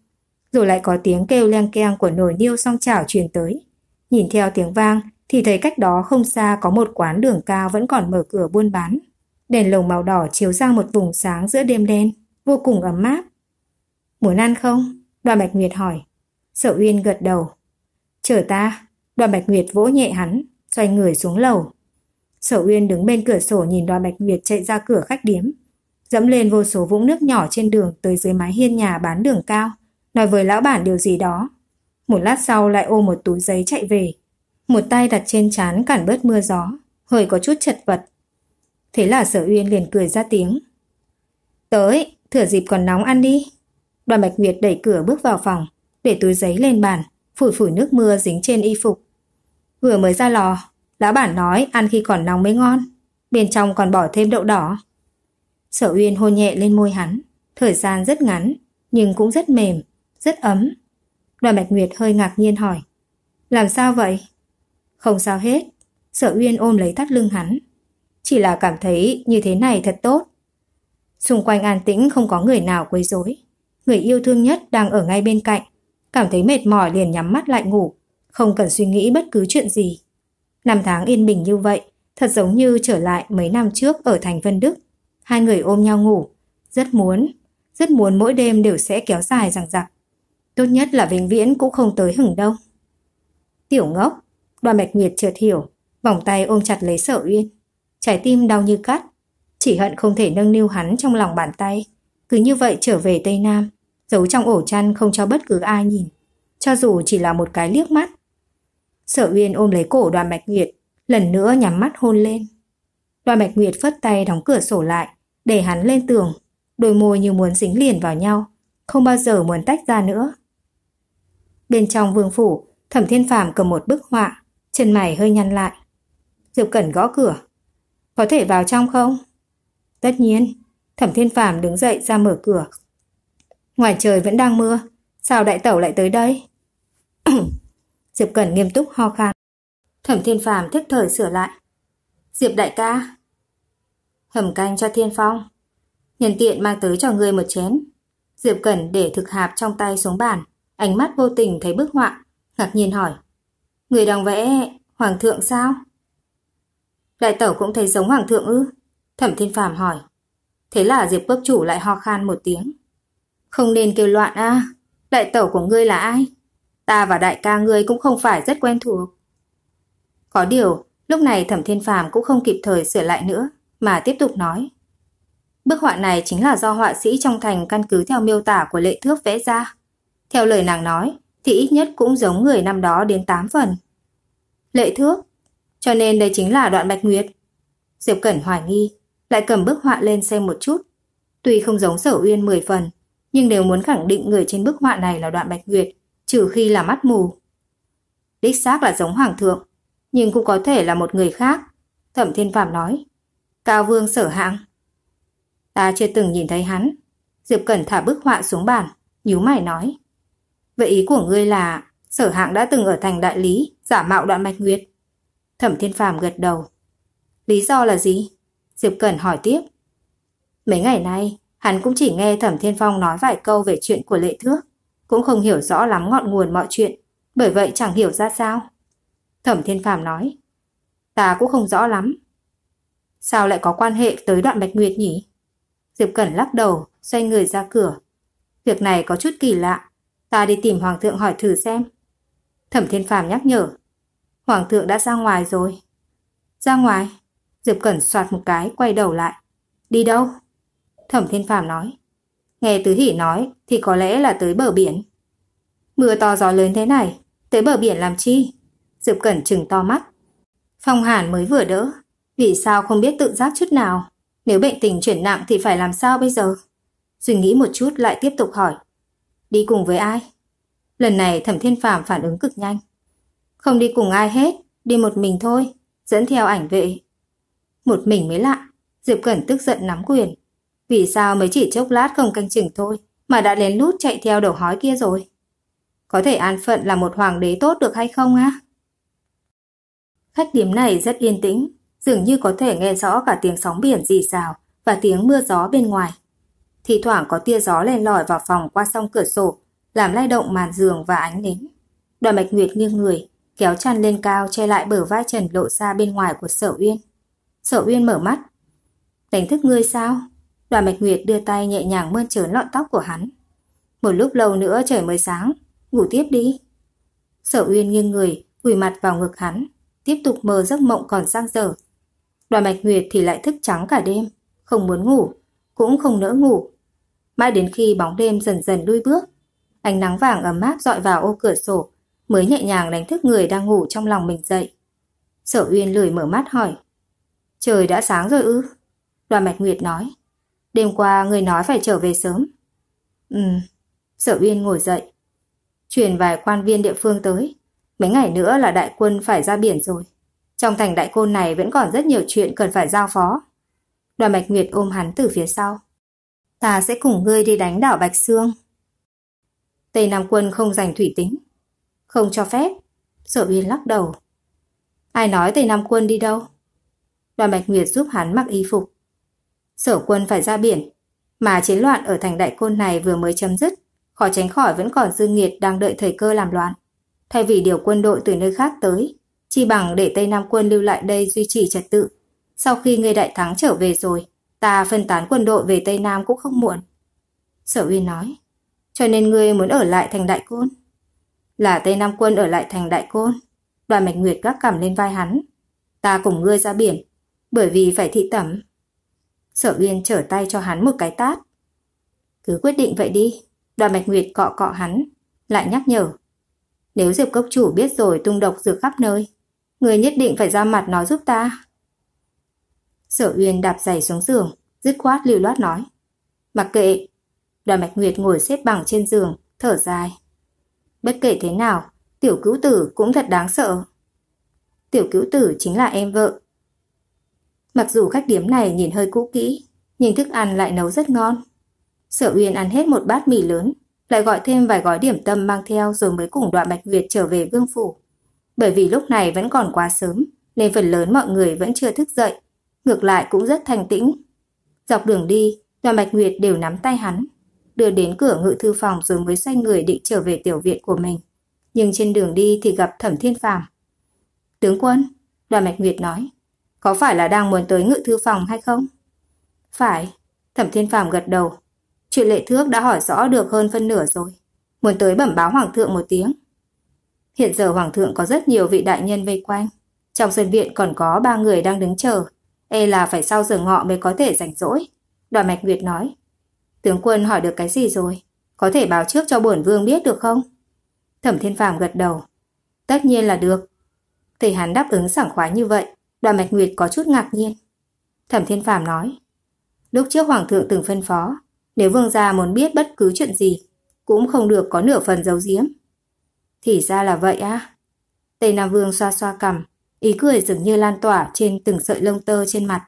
rồi lại có tiếng kêu leng keng của nồi niêu song chảo truyền tới. Nhìn theo tiếng vang thì thấy cách đó không xa có một quán đường cao vẫn còn mở cửa buôn bán. Đèn lồng màu đỏ chiếu ra một vùng sáng giữa đêm đen, vô cùng ấm áp. Muốn ăn không? Đoàn Bạch Nguyệt hỏi. Sở Uyên gật đầu. Chờ ta. Đoàn Bạch Nguyệt vỗ nhẹ hắn, xoay người xuống lầu. Sở Uyên đứng bên cửa sổ nhìn đoàn Bạch Nguyệt chạy ra cửa khách điếm. Dẫm lên vô số vũng nước nhỏ trên đường tới dưới mái hiên nhà bán đường cao – nói với lão bản điều gì đó. Một lát sau lại ôm một túi giấy chạy về. Một tay đặt trên chán cản bớt mưa gió, hơi có chút chật vật. Thế là sở uyên liền cười ra tiếng. Tới, thửa dịp còn nóng ăn đi. Đoàn Bạch Nguyệt đẩy cửa bước vào phòng, để túi giấy lên bàn, phủi phủi nước mưa dính trên y phục. Vừa mới ra lò, lão bản nói ăn khi còn nóng mới ngon, bên trong còn bỏ thêm đậu đỏ. Sở Uyên hôn nhẹ lên môi hắn, thời gian rất ngắn, nhưng cũng rất mềm, rất ấm. Đoàn Bạch Nguyệt hơi ngạc nhiên hỏi. Làm sao vậy? Không sao hết. Sở Uyên ôm lấy thắt lưng hắn. Chỉ là cảm thấy như thế này thật tốt. Xung quanh an tĩnh không có người nào quấy rối. Người yêu thương nhất đang ở ngay bên cạnh. Cảm thấy mệt mỏi liền nhắm mắt lại ngủ. Không cần suy nghĩ bất cứ chuyện gì. Năm tháng yên bình như vậy, thật giống như trở lại mấy năm trước ở thành Vân Đức. Hai người ôm nhau ngủ. Rất muốn, rất muốn mỗi đêm đều sẽ kéo dài rằng rạc. Tốt nhất là vĩnh viễn cũng không tới hừng đâu Tiểu ngốc, đoàn bạch nguyệt chợt hiểu, vòng tay ôm chặt lấy sở uyên. Trái tim đau như cắt, chỉ hận không thể nâng niu hắn trong lòng bàn tay. Cứ như vậy trở về Tây Nam, giấu trong ổ chăn không cho bất cứ ai nhìn, cho dù chỉ là một cái liếc mắt. Sở uyên ôm lấy cổ đoàn bạch nguyệt, lần nữa nhắm mắt hôn lên. Đoàn bạch nguyệt phất tay đóng cửa sổ lại, để hắn lên tường, đôi môi như muốn dính liền vào nhau, không bao giờ muốn tách ra nữa. Bên trong vương phủ, Thẩm Thiên Phàm cầm một bức họa, chân mày hơi nhăn lại. Diệp Cẩn gõ cửa. Có thể vào trong không? Tất nhiên, Thẩm Thiên Phàm đứng dậy ra mở cửa. Ngoài trời vẫn đang mưa, sao đại tẩu lại tới đây? Diệp Cẩn nghiêm túc ho khan. Thẩm Thiên Phàm thức thời sửa lại. Diệp đại ca, hầm canh cho Thiên Phong. Nhân tiện mang tới cho người một chén. Diệp Cẩn để thực hạp trong tay xuống bàn, Ánh mắt vô tình thấy bức họa, ngạc nhiên hỏi. Người đang vẽ hoàng thượng sao? Đại tẩu cũng thấy giống hoàng thượng ư? Thẩm thiên phàm hỏi. Thế là Diệp quốc chủ lại ho khan một tiếng. Không nên kêu loạn a Đại tẩu của ngươi là ai? Ta và đại ca ngươi cũng không phải rất quen thuộc. Có điều, lúc này thẩm thiên phàm cũng không kịp thời sửa lại nữa, mà tiếp tục nói. Bức họa này chính là do họa sĩ trong thành căn cứ theo miêu tả của lệ thước vẽ ra. Theo lời nàng nói, thì ít nhất cũng giống người năm đó đến 8 phần. Lệ thước, cho nên đây chính là đoạn Bạch Nguyệt. Diệp Cẩn hoài nghi, lại cầm bức họa lên xem một chút. Tuy không giống sở uyên 10 phần, nhưng nếu muốn khẳng định người trên bức họa này là đoạn Bạch Nguyệt, trừ khi là mắt mù. Đích xác là giống Hoàng thượng, nhưng cũng có thể là một người khác. Thẩm Thiên Phạm nói, Cao Vương sở hạng. Ta chưa từng nhìn thấy hắn. Diệp Cẩn thả bức họa xuống bàn, nhíu mày nói. Vậy ý của ngươi là sở hạng đã từng ở thành đại lý, giả mạo đoạn mạch nguyệt. Thẩm thiên phàm gật đầu. Lý do là gì? Diệp Cẩn hỏi tiếp. Mấy ngày nay, hắn cũng chỉ nghe Thẩm Thiên Phong nói vài câu về chuyện của lệ thước, cũng không hiểu rõ lắm ngọn nguồn mọi chuyện, bởi vậy chẳng hiểu ra sao. Thẩm Thiên Phàm nói, ta cũng không rõ lắm. Sao lại có quan hệ tới đoạn Bạch Nguyệt nhỉ? Diệp Cẩn lắc đầu, xoay người ra cửa. Việc này có chút kỳ lạ, Ta đi tìm Hoàng thượng hỏi thử xem. Thẩm Thiên Phàm nhắc nhở. Hoàng thượng đã ra ngoài rồi. Ra ngoài? Diệp Cẩn soạt một cái quay đầu lại. Đi đâu? Thẩm Thiên Phàm nói. Nghe Tứ hỉ nói thì có lẽ là tới bờ biển. Mưa to gió lớn thế này, tới bờ biển làm chi? Diệp Cẩn chừng to mắt. Phong Hàn mới vừa đỡ, vì sao không biết tự giác chút nào? Nếu bệnh tình chuyển nặng thì phải làm sao bây giờ? Suy nghĩ một chút lại tiếp tục hỏi. Đi cùng với ai? Lần này Thẩm Thiên phàm phản ứng cực nhanh. Không đi cùng ai hết, đi một mình thôi, dẫn theo ảnh vệ. Một mình mới lạ, Diệp Cẩn tức giận nắm quyền. Vì sao mới chỉ chốc lát không canh chừng thôi mà đã lén lút chạy theo đầu hói kia rồi? Có thể an phận là một hoàng đế tốt được hay không á? Khách điểm này rất yên tĩnh, dường như có thể nghe rõ cả tiếng sóng biển dì rào và tiếng mưa gió bên ngoài. Thì thoảng có tia gió len lỏi vào phòng qua song cửa sổ, làm lay động màn giường và ánh nến. Đoàn Bạch Nguyệt nghiêng người, kéo chăn lên cao che lại bờ vai trần lộ ra bên ngoài của Sở Uyên. Sở Uyên mở mắt. Đánh thức ngươi sao? Đoàn Bạch Nguyệt đưa tay nhẹ nhàng mơn trớn lọn tóc của hắn. Một lúc lâu nữa trời mới sáng, ngủ tiếp đi. Sở Uyên nghiêng người, quỳ mặt vào ngực hắn, tiếp tục mơ giấc mộng còn sang dở. Đoàn Bạch Nguyệt thì lại thức trắng cả đêm, không muốn ngủ, cũng không nỡ ngủ, mãi đến khi bóng đêm dần dần lui bước. Ánh nắng vàng ấm áp dọi vào ô cửa sổ, mới nhẹ nhàng đánh thức người đang ngủ trong lòng mình dậy. Sở Uyên lười mở mắt hỏi. Trời đã sáng rồi ư? Đoàn Mạch Nguyệt nói. Đêm qua người nói phải trở về sớm. Ừ. Sở Uyên ngồi dậy. Truyền vài quan viên địa phương tới. Mấy ngày nữa là đại quân phải ra biển rồi. Trong thành đại côn này vẫn còn rất nhiều chuyện cần phải giao phó. Đoàn Mạch Nguyệt ôm hắn từ phía sau ta sẽ cùng ngươi đi đánh đảo Bạch Sương. Tây Nam Quân không giành thủy tính. Không cho phép. Sở Uyên lắc đầu. Ai nói Tây Nam Quân đi đâu? Đoàn Bạch Nguyệt giúp hắn mặc y phục. Sở quân phải ra biển, mà chiến loạn ở thành đại côn này vừa mới chấm dứt, khó tránh khỏi vẫn còn dư nghiệt đang đợi thời cơ làm loạn. Thay vì điều quân đội từ nơi khác tới, chi bằng để Tây Nam quân lưu lại đây duy trì trật tự. Sau khi người đại thắng trở về rồi, Ta phân tán quân đội về Tây Nam cũng không muộn. Sở Uy nói, cho nên ngươi muốn ở lại thành Đại Côn. Là Tây Nam quân ở lại thành Đại Côn. Đoàn Mạch Nguyệt gác cằm lên vai hắn. Ta cùng ngươi ra biển, bởi vì phải thị tẩm. Sở Uyên trở tay cho hắn một cái tát. Cứ quyết định vậy đi. Đoàn Mạch Nguyệt cọ cọ hắn, lại nhắc nhở. Nếu Diệp Cốc Chủ biết rồi tung độc dược khắp nơi, người nhất định phải ra mặt nó giúp ta. Sở Uyên đạp giày xuống giường, dứt khoát lưu loát nói. Mặc kệ. Đoàn Bạch Nguyệt ngồi xếp bằng trên giường, thở dài. Bất kể thế nào, tiểu cứu tử cũng thật đáng sợ. Tiểu cứu tử chính là em vợ. Mặc dù khách điếm này nhìn hơi cũ kỹ, nhưng thức ăn lại nấu rất ngon. Sở Uyên ăn hết một bát mì lớn, lại gọi thêm vài gói điểm tâm mang theo rồi mới cùng đoạn Bạch Việt trở về Vương Phủ. Bởi vì lúc này vẫn còn quá sớm, nên phần lớn mọi người vẫn chưa thức dậy ngược lại cũng rất thanh tĩnh. Dọc đường đi, đoàn Bạch Nguyệt đều nắm tay hắn, đưa đến cửa ngự thư phòng rồi mới xoay người định trở về tiểu viện của mình. Nhưng trên đường đi thì gặp Thẩm Thiên Phàm. Tướng quân, đoàn Bạch Nguyệt nói, có phải là đang muốn tới ngự thư phòng hay không? Phải, Thẩm Thiên Phàm gật đầu. Chuyện lệ thước đã hỏi rõ được hơn phân nửa rồi. Muốn tới bẩm báo Hoàng thượng một tiếng. Hiện giờ Hoàng thượng có rất nhiều vị đại nhân vây quanh. Trong sân viện còn có ba người đang đứng chờ e là phải sau giờ ngọ mới có thể rảnh rỗi. Đoàn Mạch Nguyệt nói. Tướng quân hỏi được cái gì rồi? Có thể báo trước cho bổn vương biết được không? Thẩm Thiên Phạm gật đầu. Tất nhiên là được. Thầy hắn đáp ứng sảng khoái như vậy, đoàn Mạch Nguyệt có chút ngạc nhiên. Thẩm Thiên Phạm nói. Lúc trước Hoàng thượng từng phân phó, nếu vương gia muốn biết bất cứ chuyện gì, cũng không được có nửa phần giấu giếm. Thì ra là vậy á. À? Tây Nam Vương xoa xoa cầm, Ý cười dường như lan tỏa trên từng sợi lông tơ trên mặt.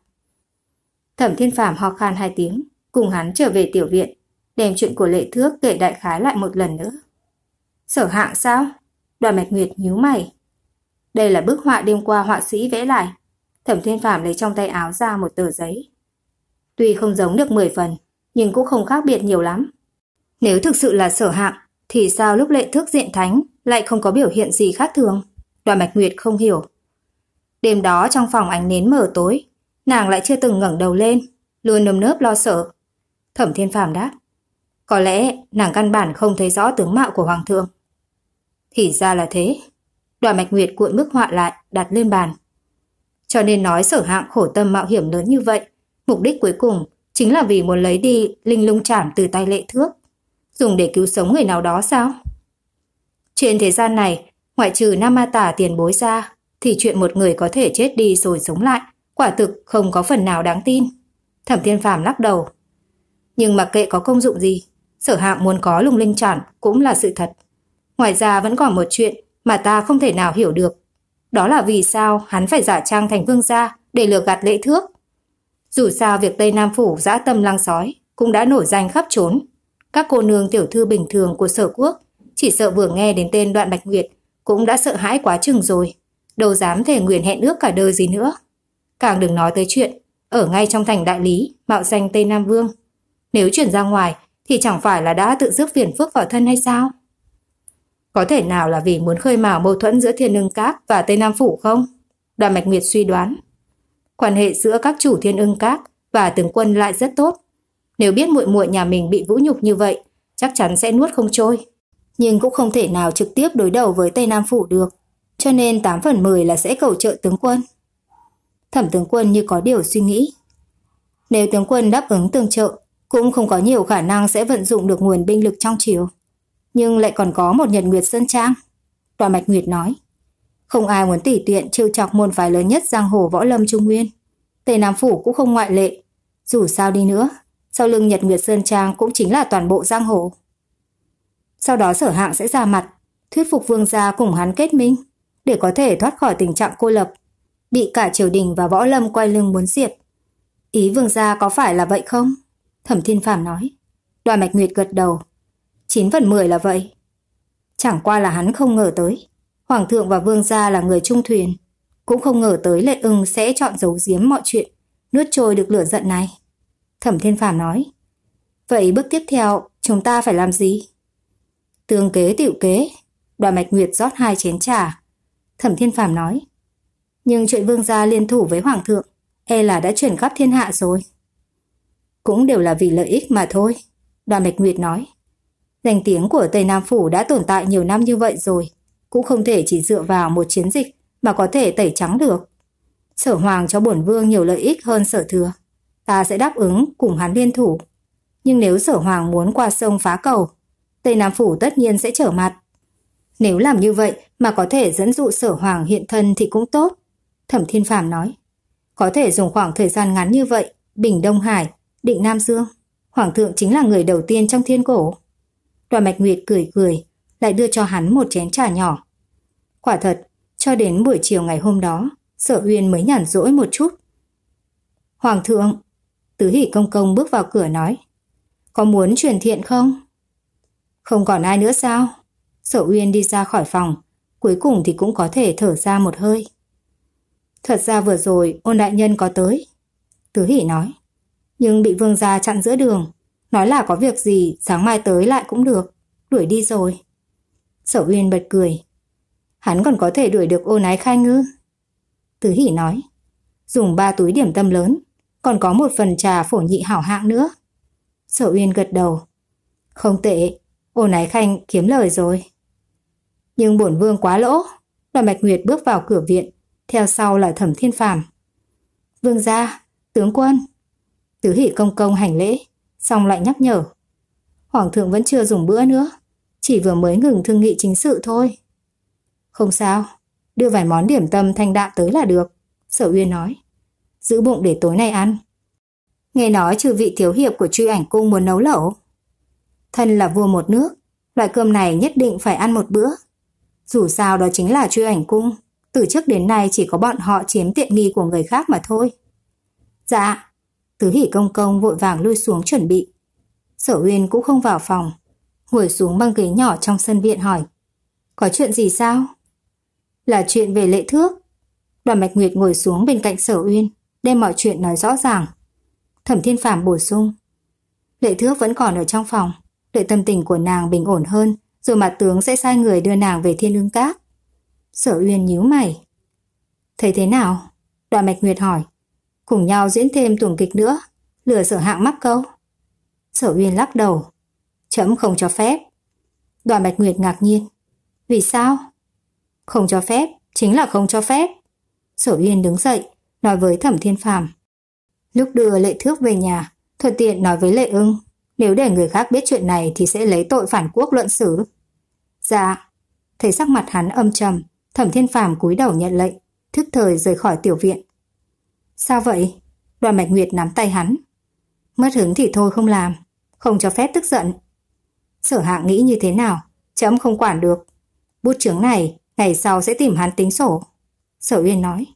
Thẩm thiên Phạm ho khan hai tiếng, cùng hắn trở về tiểu viện, đem chuyện của lệ thước kể đại khái lại một lần nữa. Sở hạng sao? Đoàn mạch nguyệt nhíu mày. Đây là bức họa đêm qua họa sĩ vẽ lại. Thẩm thiên Phạm lấy trong tay áo ra một tờ giấy. Tuy không giống được 10 phần, nhưng cũng không khác biệt nhiều lắm. Nếu thực sự là sở hạng, thì sao lúc lệ thước diện thánh lại không có biểu hiện gì khác thường? Đoàn mạch nguyệt không hiểu, Đêm đó trong phòng ánh nến mở tối, nàng lại chưa từng ngẩng đầu lên, luôn nơm nớp lo sợ. Thẩm Thiên Phàm đáp, có lẽ nàng căn bản không thấy rõ tướng mạo của Hoàng thượng. Thì ra là thế. Đoàn Mạch Nguyệt cuộn bức họa lại, đặt lên bàn. Cho nên nói sở hạng khổ tâm mạo hiểm lớn như vậy, mục đích cuối cùng chính là vì muốn lấy đi linh lung chảm từ tay lệ thước, dùng để cứu sống người nào đó sao? Trên thế gian này, ngoại trừ Nam Ma Tả tiền bối ra, thì chuyện một người có thể chết đi rồi sống lại, quả thực không có phần nào đáng tin. Thẩm Thiên Phàm lắc đầu. Nhưng mặc kệ có công dụng gì, sở hạng muốn có lung linh tròn cũng là sự thật. Ngoài ra vẫn còn một chuyện mà ta không thể nào hiểu được. Đó là vì sao hắn phải giả trang thành vương gia để lừa gạt lễ thước. Dù sao việc Tây Nam Phủ dã tâm lang sói cũng đã nổi danh khắp trốn. Các cô nương tiểu thư bình thường của sở quốc chỉ sợ vừa nghe đến tên đoạn bạch nguyệt cũng đã sợ hãi quá chừng rồi đâu dám thể nguyện hẹn ước cả đời gì nữa. Càng đừng nói tới chuyện, ở ngay trong thành đại lý, mạo danh Tây Nam Vương. Nếu chuyển ra ngoài, thì chẳng phải là đã tự rước phiền phức vào thân hay sao? Có thể nào là vì muốn khơi mào mâu thuẫn giữa thiên ưng các và Tây Nam Phủ không? Đoàn Mạch Nguyệt suy đoán. Quan hệ giữa các chủ thiên ưng các và tướng quân lại rất tốt. Nếu biết muội muội nhà mình bị vũ nhục như vậy, chắc chắn sẽ nuốt không trôi. Nhưng cũng không thể nào trực tiếp đối đầu với Tây Nam Phủ được cho nên 8 phần 10 là sẽ cầu trợ tướng quân. Thẩm tướng quân như có điều suy nghĩ. Nếu tướng quân đáp ứng tương trợ, cũng không có nhiều khả năng sẽ vận dụng được nguồn binh lực trong triều. Nhưng lại còn có một nhật nguyệt sơn trang. Tòa Mạch Nguyệt nói, không ai muốn tỉ tiện trêu chọc môn phái lớn nhất giang hồ võ lâm Trung Nguyên. Tây Nam Phủ cũng không ngoại lệ. Dù sao đi nữa, sau lưng Nhật Nguyệt Sơn Trang cũng chính là toàn bộ giang hồ. Sau đó sở hạng sẽ ra mặt, thuyết phục vương gia cùng hắn kết minh để có thể thoát khỏi tình trạng cô lập, bị cả triều đình và võ lâm quay lưng muốn diệt. Ý vương gia có phải là vậy không? Thẩm Thiên Phàm nói. Đoàn Mạch Nguyệt gật đầu. 9 phần 10 là vậy. Chẳng qua là hắn không ngờ tới. Hoàng thượng và vương gia là người trung thuyền. Cũng không ngờ tới lệ ưng sẽ chọn giấu giếm mọi chuyện, nuốt trôi được lửa giận này. Thẩm Thiên Phàm nói. Vậy bước tiếp theo, chúng ta phải làm gì? Tương kế tiểu kế. Đoàn Mạch Nguyệt rót hai chén trà, Thẩm Thiên Phàm nói. Nhưng chuyện vương gia liên thủ với Hoàng thượng, e là đã chuyển khắp thiên hạ rồi. Cũng đều là vì lợi ích mà thôi, đoàn Bạch Nguyệt nói. Danh tiếng của Tây Nam Phủ đã tồn tại nhiều năm như vậy rồi, cũng không thể chỉ dựa vào một chiến dịch mà có thể tẩy trắng được. Sở Hoàng cho bổn vương nhiều lợi ích hơn sở thừa. Ta sẽ đáp ứng cùng hắn liên thủ. Nhưng nếu sở Hoàng muốn qua sông phá cầu, Tây Nam Phủ tất nhiên sẽ trở mặt. Nếu làm như vậy mà có thể dẫn dụ sở hoàng hiện thân thì cũng tốt. Thẩm Thiên Phạm nói. Có thể dùng khoảng thời gian ngắn như vậy, Bình Đông Hải, Định Nam Dương. Hoàng thượng chính là người đầu tiên trong thiên cổ. Đoàn Mạch Nguyệt cười cười, lại đưa cho hắn một chén trà nhỏ. Quả thật, cho đến buổi chiều ngày hôm đó, sở uyên mới nhàn rỗi một chút. Hoàng thượng, Tứ Hỷ Công Công bước vào cửa nói. Có muốn truyền thiện không? Không còn ai nữa sao? Sở Uyên đi ra khỏi phòng, cuối cùng thì cũng có thể thở ra một hơi. Thật ra vừa rồi ôn đại nhân có tới. Tứ Hỷ nói, nhưng bị vương gia chặn giữa đường, nói là có việc gì sáng mai tới lại cũng được, đuổi đi rồi. Sở Uyên bật cười, hắn còn có thể đuổi được ôn ái khai ngư. Tứ Hỷ nói, dùng ba túi điểm tâm lớn, còn có một phần trà phổ nhị hảo hạng nữa. Sở Uyên gật đầu. Không tệ, ôn ái khanh kiếm lời rồi. Nhưng bổn vương quá lỗ. Đoàn Bạch Nguyệt bước vào cửa viện, theo sau là Thẩm Thiên Phàm. Vương gia, tướng quân. Tứ hỷ công công hành lễ, xong lại nhắc nhở. Hoàng thượng vẫn chưa dùng bữa nữa, chỉ vừa mới ngừng thương nghị chính sự thôi. Không sao, đưa vài món điểm tâm thanh đạm tới là được, Sở Uyên nói. Giữ bụng để tối nay ăn. Nghe nói trừ vị thiếu hiệp của truy ảnh cung muốn nấu lẩu. Thân là vua một nước, loại cơm này nhất định phải ăn một bữa. Dù sao đó chính là truy ảnh cung, từ trước đến nay chỉ có bọn họ chiếm tiện nghi của người khác mà thôi. Dạ, Tứ Hỷ Công Công vội vàng lui xuống chuẩn bị. Sở Uyên cũng không vào phòng, ngồi xuống băng ghế nhỏ trong sân viện hỏi. Có chuyện gì sao? Là chuyện về lệ thước. Đoàn Mạch Nguyệt ngồi xuống bên cạnh Sở Uyên, đem mọi chuyện nói rõ ràng. Thẩm Thiên Phạm bổ sung. Lệ thước vẫn còn ở trong phòng, đợi tâm tình của nàng bình ổn hơn rồi mặt tướng sẽ sai người đưa nàng về thiên lương cát. Sở Uyên nhíu mày. Thấy thế nào? Đoạn Mạch Nguyệt hỏi. Cùng nhau diễn thêm tuồng kịch nữa, lừa sở hạng mắc câu. Sở Uyên lắc đầu. Chấm không cho phép. Đoàn Bạch Nguyệt ngạc nhiên. Vì sao? Không cho phép, chính là không cho phép. Sở Uyên đứng dậy, nói với Thẩm Thiên Phàm. Lúc đưa lệ thước về nhà, thuận tiện nói với lệ ưng nếu để người khác biết chuyện này thì sẽ lấy tội phản quốc luận xử. Dạ. Thấy sắc mặt hắn âm trầm, Thẩm Thiên Phàm cúi đầu nhận lệnh, thức thời rời khỏi tiểu viện. Sao vậy? Đoàn Mạch Nguyệt nắm tay hắn. Mất hứng thì thôi không làm, không cho phép tức giận. Sở hạng nghĩ như thế nào, chấm không quản được. Bút chứng này, ngày sau sẽ tìm hắn tính sổ. Sở Uyên nói.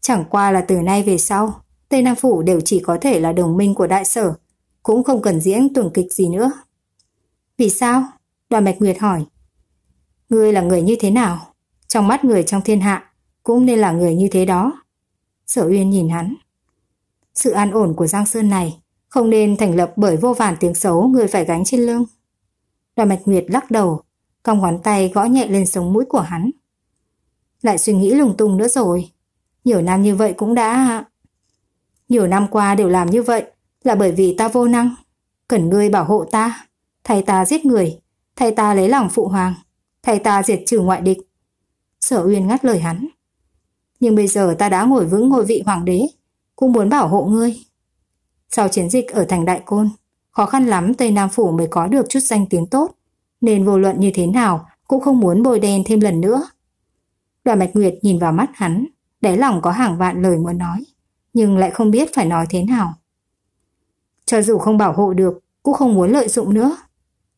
Chẳng qua là từ nay về sau, Tây Nam Phủ đều chỉ có thể là đồng minh của đại sở, cũng không cần diễn tuồng kịch gì nữa. Vì sao? Đoàn Bạch Nguyệt hỏi. Ngươi là người như thế nào? Trong mắt người trong thiên hạ, cũng nên là người như thế đó. Sở Uyên nhìn hắn. Sự an ổn của Giang Sơn này không nên thành lập bởi vô vàn tiếng xấu người phải gánh trên lưng. Đoàn mạch Nguyệt lắc đầu, cong ngón tay gõ nhẹ lên sống mũi của hắn. Lại suy nghĩ lung tung nữa rồi. Nhiều năm như vậy cũng đã... Nhiều năm qua đều làm như vậy, là bởi vì ta vô năng. Cần ngươi bảo hộ ta, thay ta giết người, thay ta lấy lòng phụ hoàng, thay ta diệt trừ ngoại địch. Sở Uyên ngắt lời hắn. Nhưng bây giờ ta đã ngồi vững ngôi vị hoàng đế, cũng muốn bảo hộ ngươi. Sau chiến dịch ở thành Đại Côn, khó khăn lắm Tây Nam Phủ mới có được chút danh tiếng tốt, nên vô luận như thế nào cũng không muốn bôi đen thêm lần nữa. Đoàn Mạch Nguyệt nhìn vào mắt hắn, đáy lòng có hàng vạn lời muốn nói, nhưng lại không biết phải nói thế nào. Cho dù không bảo hộ được, cũng không muốn lợi dụng nữa.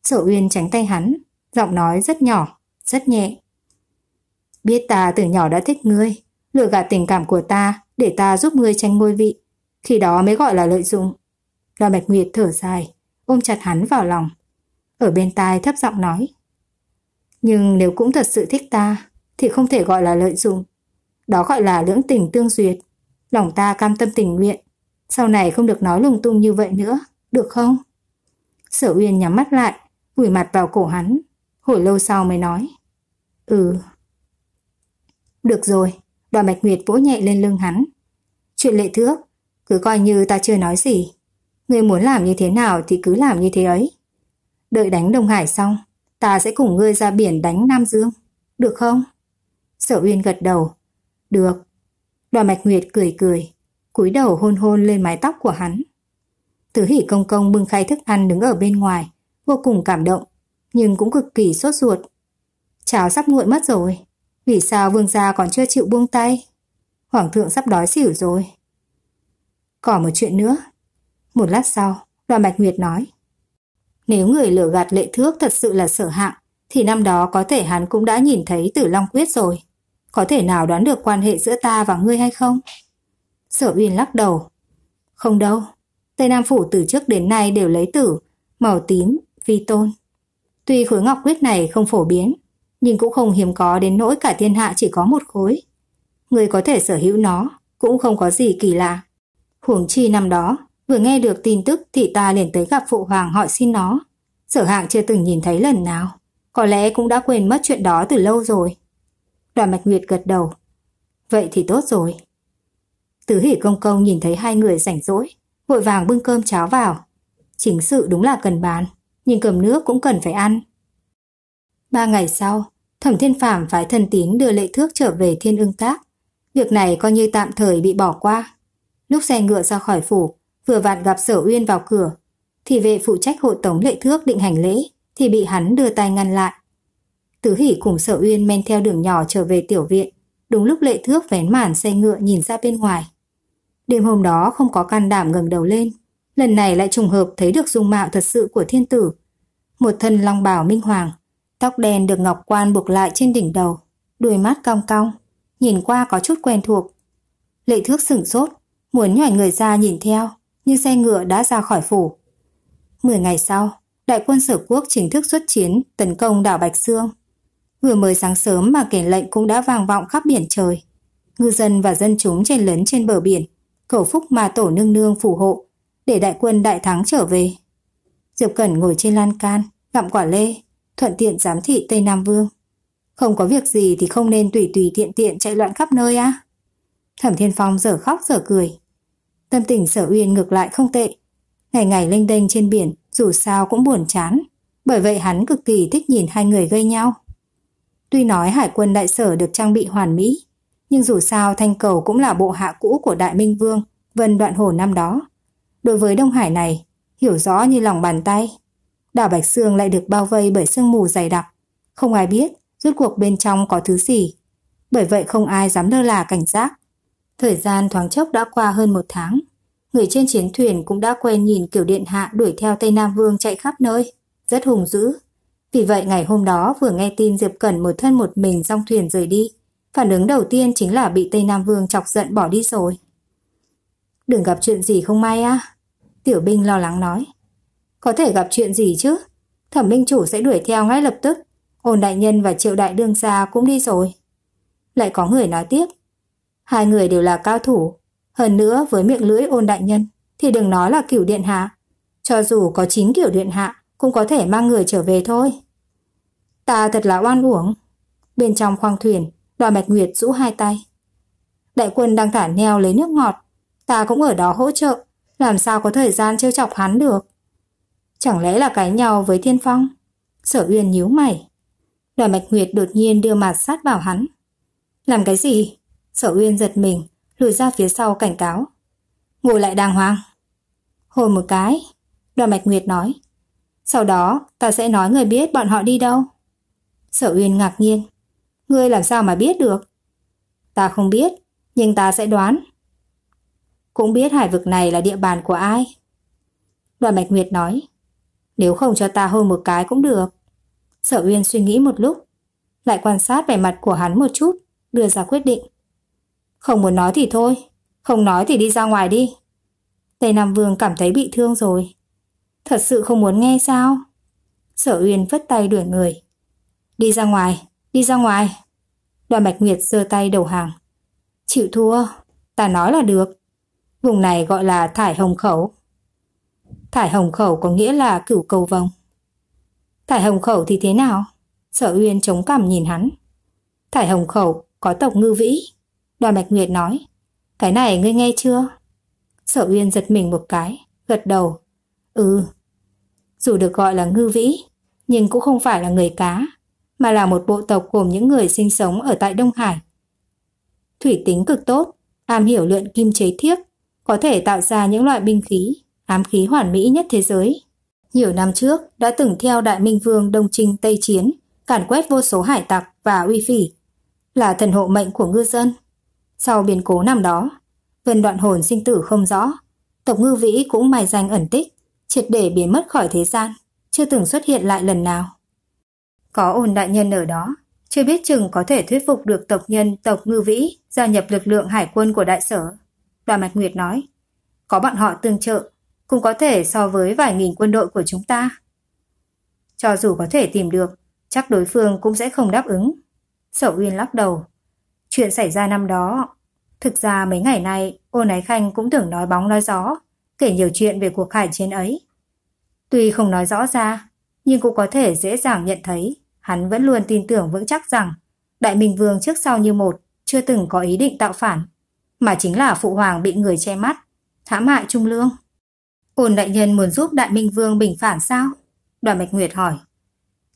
Sở Uyên tránh tay hắn, giọng nói rất nhỏ, rất nhẹ. Biết ta từ nhỏ đã thích ngươi, lừa gạt tình cảm của ta để ta giúp ngươi tranh ngôi vị. Khi đó mới gọi là lợi dụng. Lo Bạch Nguyệt thở dài, ôm chặt hắn vào lòng. Ở bên tai thấp giọng nói. Nhưng nếu cũng thật sự thích ta, thì không thể gọi là lợi dụng. Đó gọi là lưỡng tình tương duyệt. Lòng ta cam tâm tình nguyện sau này không được nói lung tung như vậy nữa, được không? Sở Uyên nhắm mắt lại, vùi mặt vào cổ hắn, hồi lâu sau mới nói. Ừ. Được rồi, đoàn bạch nguyệt vỗ nhẹ lên lưng hắn. Chuyện lệ thước, cứ coi như ta chưa nói gì. Ngươi muốn làm như thế nào thì cứ làm như thế ấy. Đợi đánh Đông Hải xong, ta sẽ cùng ngươi ra biển đánh Nam Dương, được không? Sở Uyên gật đầu. Được. Đoàn Mạch Nguyệt cười cười, cúi đầu hôn hôn lên mái tóc của hắn. Tứ hỉ công công bưng khay thức ăn đứng ở bên ngoài, vô cùng cảm động, nhưng cũng cực kỳ sốt ruột. Cháo sắp nguội mất rồi, vì sao vương gia còn chưa chịu buông tay? Hoàng thượng sắp đói xỉu rồi. Còn một chuyện nữa. Một lát sau, đoàn Bạch Nguyệt nói. Nếu người lửa gạt lệ thước thật sự là sở hạng, thì năm đó có thể hắn cũng đã nhìn thấy tử long quyết rồi. Có thể nào đoán được quan hệ giữa ta và ngươi hay không? Sở Uyên lắc đầu. Không đâu, Tây Nam Phủ từ trước đến nay đều lấy tử, màu tím, phi tôn. Tuy khối ngọc quyết này không phổ biến, nhưng cũng không hiếm có đến nỗi cả thiên hạ chỉ có một khối. Người có thể sở hữu nó cũng không có gì kỳ lạ. Huống chi năm đó, vừa nghe được tin tức thì ta liền tới gặp phụ hoàng hỏi xin nó. Sở hạng chưa từng nhìn thấy lần nào, có lẽ cũng đã quên mất chuyện đó từ lâu rồi. Đoàn Mạch Nguyệt gật đầu. Vậy thì tốt rồi. Tứ hỉ công công nhìn thấy hai người rảnh rỗi, vội vàng bưng cơm cháo vào. Chính sự đúng là cần bán, nhưng cầm nước cũng cần phải ăn. Ba ngày sau, Thẩm Thiên Phạm phái thần tín đưa lệ thước trở về Thiên Ưng Các. Việc này coi như tạm thời bị bỏ qua. Lúc xe ngựa ra khỏi phủ, vừa vặn gặp Sở Uyên vào cửa. Thì vệ phụ trách hộ tống lệ thước định hành lễ, thì bị hắn đưa tay ngăn lại. Tứ Hỷ cùng Sở Uyên men theo đường nhỏ trở về tiểu viện. Đúng lúc lệ thước vén màn xe ngựa nhìn ra bên ngoài, Đêm hôm đó không có can đảm ngẩng đầu lên, lần này lại trùng hợp thấy được dung mạo thật sự của thiên tử. Một thân long bào minh hoàng, tóc đen được ngọc quan buộc lại trên đỉnh đầu, đôi mắt cong cong, nhìn qua có chút quen thuộc. Lệ thước sửng sốt, muốn nhảy người ra nhìn theo, nhưng xe ngựa đã ra khỏi phủ. Mười ngày sau, đại quân sở quốc chính thức xuất chiến tấn công đảo Bạch Sương. Vừa mới sáng sớm mà kể lệnh cũng đã vang vọng khắp biển trời. Ngư dân và dân chúng trên lấn trên bờ biển cầu phúc mà tổ nương nương phù hộ, để đại quân đại thắng trở về. Diệp Cẩn ngồi trên lan can, gặm quả lê, thuận tiện giám thị Tây Nam Vương. Không có việc gì thì không nên tùy tùy tiện tiện chạy loạn khắp nơi á. Thẩm Thiên Phong giờ khóc giờ cười. Tâm tình sở uyên ngược lại không tệ. Ngày ngày lênh đênh trên biển, dù sao cũng buồn chán. Bởi vậy hắn cực kỳ thích nhìn hai người gây nhau. Tuy nói hải quân đại sở được trang bị hoàn mỹ, nhưng dù sao Thanh Cầu cũng là bộ hạ cũ của Đại Minh Vương, Vân Đoạn Hồ năm đó. Đối với Đông Hải này, hiểu rõ như lòng bàn tay. Đảo Bạch Sương lại được bao vây bởi sương mù dày đặc. Không ai biết rốt cuộc bên trong có thứ gì. Bởi vậy không ai dám lơ là cảnh giác. Thời gian thoáng chốc đã qua hơn một tháng. Người trên chiến thuyền cũng đã quen nhìn kiểu điện hạ đuổi theo Tây Nam Vương chạy khắp nơi. Rất hùng dữ. Vì vậy ngày hôm đó vừa nghe tin Diệp Cẩn một thân một mình dòng thuyền rời đi, Phản ứng đầu tiên chính là bị Tây Nam Vương chọc giận bỏ đi rồi. Đừng gặp chuyện gì không may á. Tiểu binh lo lắng nói. Có thể gặp chuyện gì chứ? Thẩm minh chủ sẽ đuổi theo ngay lập tức. Ôn đại nhân và triệu đại đương gia cũng đi rồi. Lại có người nói tiếp. Hai người đều là cao thủ. Hơn nữa với miệng lưỡi ôn đại nhân thì đừng nói là cửu điện hạ. Cho dù có chín kiểu điện hạ cũng có thể mang người trở về thôi. Ta thật là oan uổng. Bên trong khoang thuyền, Đoàn Bạch Nguyệt rũ hai tay. Đại quân đang thả neo lấy nước ngọt. Ta cũng ở đó hỗ trợ. Làm sao có thời gian trêu chọc hắn được? Chẳng lẽ là cái nhau với Thiên Phong? Sở Uyên nhíu mày. Đoàn Bạch Nguyệt đột nhiên đưa mặt sát vào hắn. Làm cái gì? Sở Uyên giật mình, lùi ra phía sau cảnh cáo. Ngồi lại đàng hoàng. Hồi một cái, Đoàn Bạch Nguyệt nói. Sau đó, ta sẽ nói người biết bọn họ đi đâu. Sở Uyên ngạc nhiên. Ngươi làm sao mà biết được? Ta không biết, nhưng ta sẽ đoán. Cũng biết hải vực này là địa bàn của ai. Đoàn Bạch Nguyệt nói, nếu không cho ta hôn một cái cũng được. Sở Uyên suy nghĩ một lúc, lại quan sát vẻ mặt của hắn một chút, đưa ra quyết định. Không muốn nói thì thôi, không nói thì đi ra ngoài đi. Tây Nam Vương cảm thấy bị thương rồi. Thật sự không muốn nghe sao? Sở Uyên vất tay đuổi người. Đi ra ngoài, Đi ra ngoài. Đoàn Bạch Nguyệt giơ tay đầu hàng. Chịu thua, ta nói là được. Vùng này gọi là thải hồng khẩu. Thải hồng khẩu có nghĩa là cửu cầu vòng. Thải hồng khẩu thì thế nào? Sở Uyên chống cằm nhìn hắn. Thải hồng khẩu có tộc ngư vĩ. Đoàn Bạch Nguyệt nói. Cái này ngươi nghe chưa? Sở Uyên giật mình một cái, gật đầu. Ừ. Dù được gọi là ngư vĩ, nhưng cũng không phải là người cá mà là một bộ tộc gồm những người sinh sống ở tại Đông Hải. Thủy tính cực tốt, am hiểu luyện kim chế thiếc, có thể tạo ra những loại binh khí, ám khí hoàn mỹ nhất thế giới. Nhiều năm trước, đã từng theo Đại Minh Vương Đông Trinh Tây Chiến, cản quét vô số hải tặc và uy phỉ, là thần hộ mệnh của ngư dân. Sau biến cố năm đó, Vân đoạn hồn sinh tử không rõ, tộc ngư vĩ cũng mài danh ẩn tích, triệt để biến mất khỏi thế gian, chưa từng xuất hiện lại lần nào. Có ôn đại nhân ở đó, chưa biết chừng có thể thuyết phục được tộc nhân tộc ngư vĩ gia nhập lực lượng hải quân của đại sở. Đoàn Mạch Nguyệt nói, có bọn họ tương trợ, cũng có thể so với vài nghìn quân đội của chúng ta. Cho dù có thể tìm được, chắc đối phương cũng sẽ không đáp ứng. Sở Uyên lắc đầu. Chuyện xảy ra năm đó, thực ra mấy ngày nay ô Ái Khanh cũng tưởng nói bóng nói gió, kể nhiều chuyện về cuộc hải chiến ấy. Tuy không nói rõ ra, nhưng cũng có thể dễ dàng nhận thấy Hắn vẫn luôn tin tưởng vững chắc rằng Đại Minh Vương trước sau như một chưa từng có ý định tạo phản, mà chính là phụ hoàng bị người che mắt, hãm hại trung lương. Ôn đại nhân muốn giúp Đại Minh Vương bình phản sao? Đoàn Bạch Nguyệt hỏi.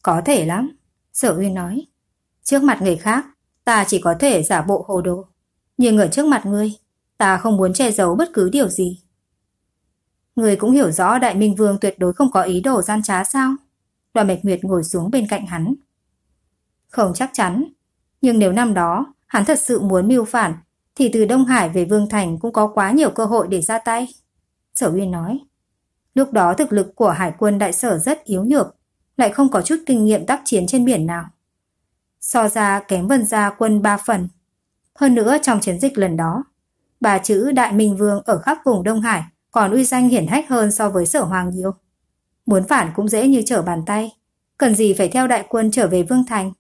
Có thể lắm, Sở Uyên nói. Trước mặt người khác, ta chỉ có thể giả bộ hồ đồ. Nhưng ở trước mặt ngươi, ta không muốn che giấu bất cứ điều gì. Ngươi cũng hiểu rõ Đại Minh Vương tuyệt đối không có ý đồ gian trá sao? Đoàn Bạch Nguyệt ngồi xuống bên cạnh hắn. Không chắc chắn, nhưng nếu năm đó hắn thật sự muốn mưu phản, thì từ Đông Hải về Vương Thành cũng có quá nhiều cơ hội để ra tay. Sở Uyên nói, lúc đó thực lực của Hải quân đại sở rất yếu nhược, lại không có chút kinh nghiệm tác chiến trên biển nào. So ra kém vân gia quân ba phần. Hơn nữa trong chiến dịch lần đó, bà chữ Đại Minh Vương ở khắp vùng Đông Hải còn uy danh hiển hách hơn so với sở hoàng nhiều. Muốn phản cũng dễ như trở bàn tay. Cần gì phải theo đại quân trở về Vương Thành.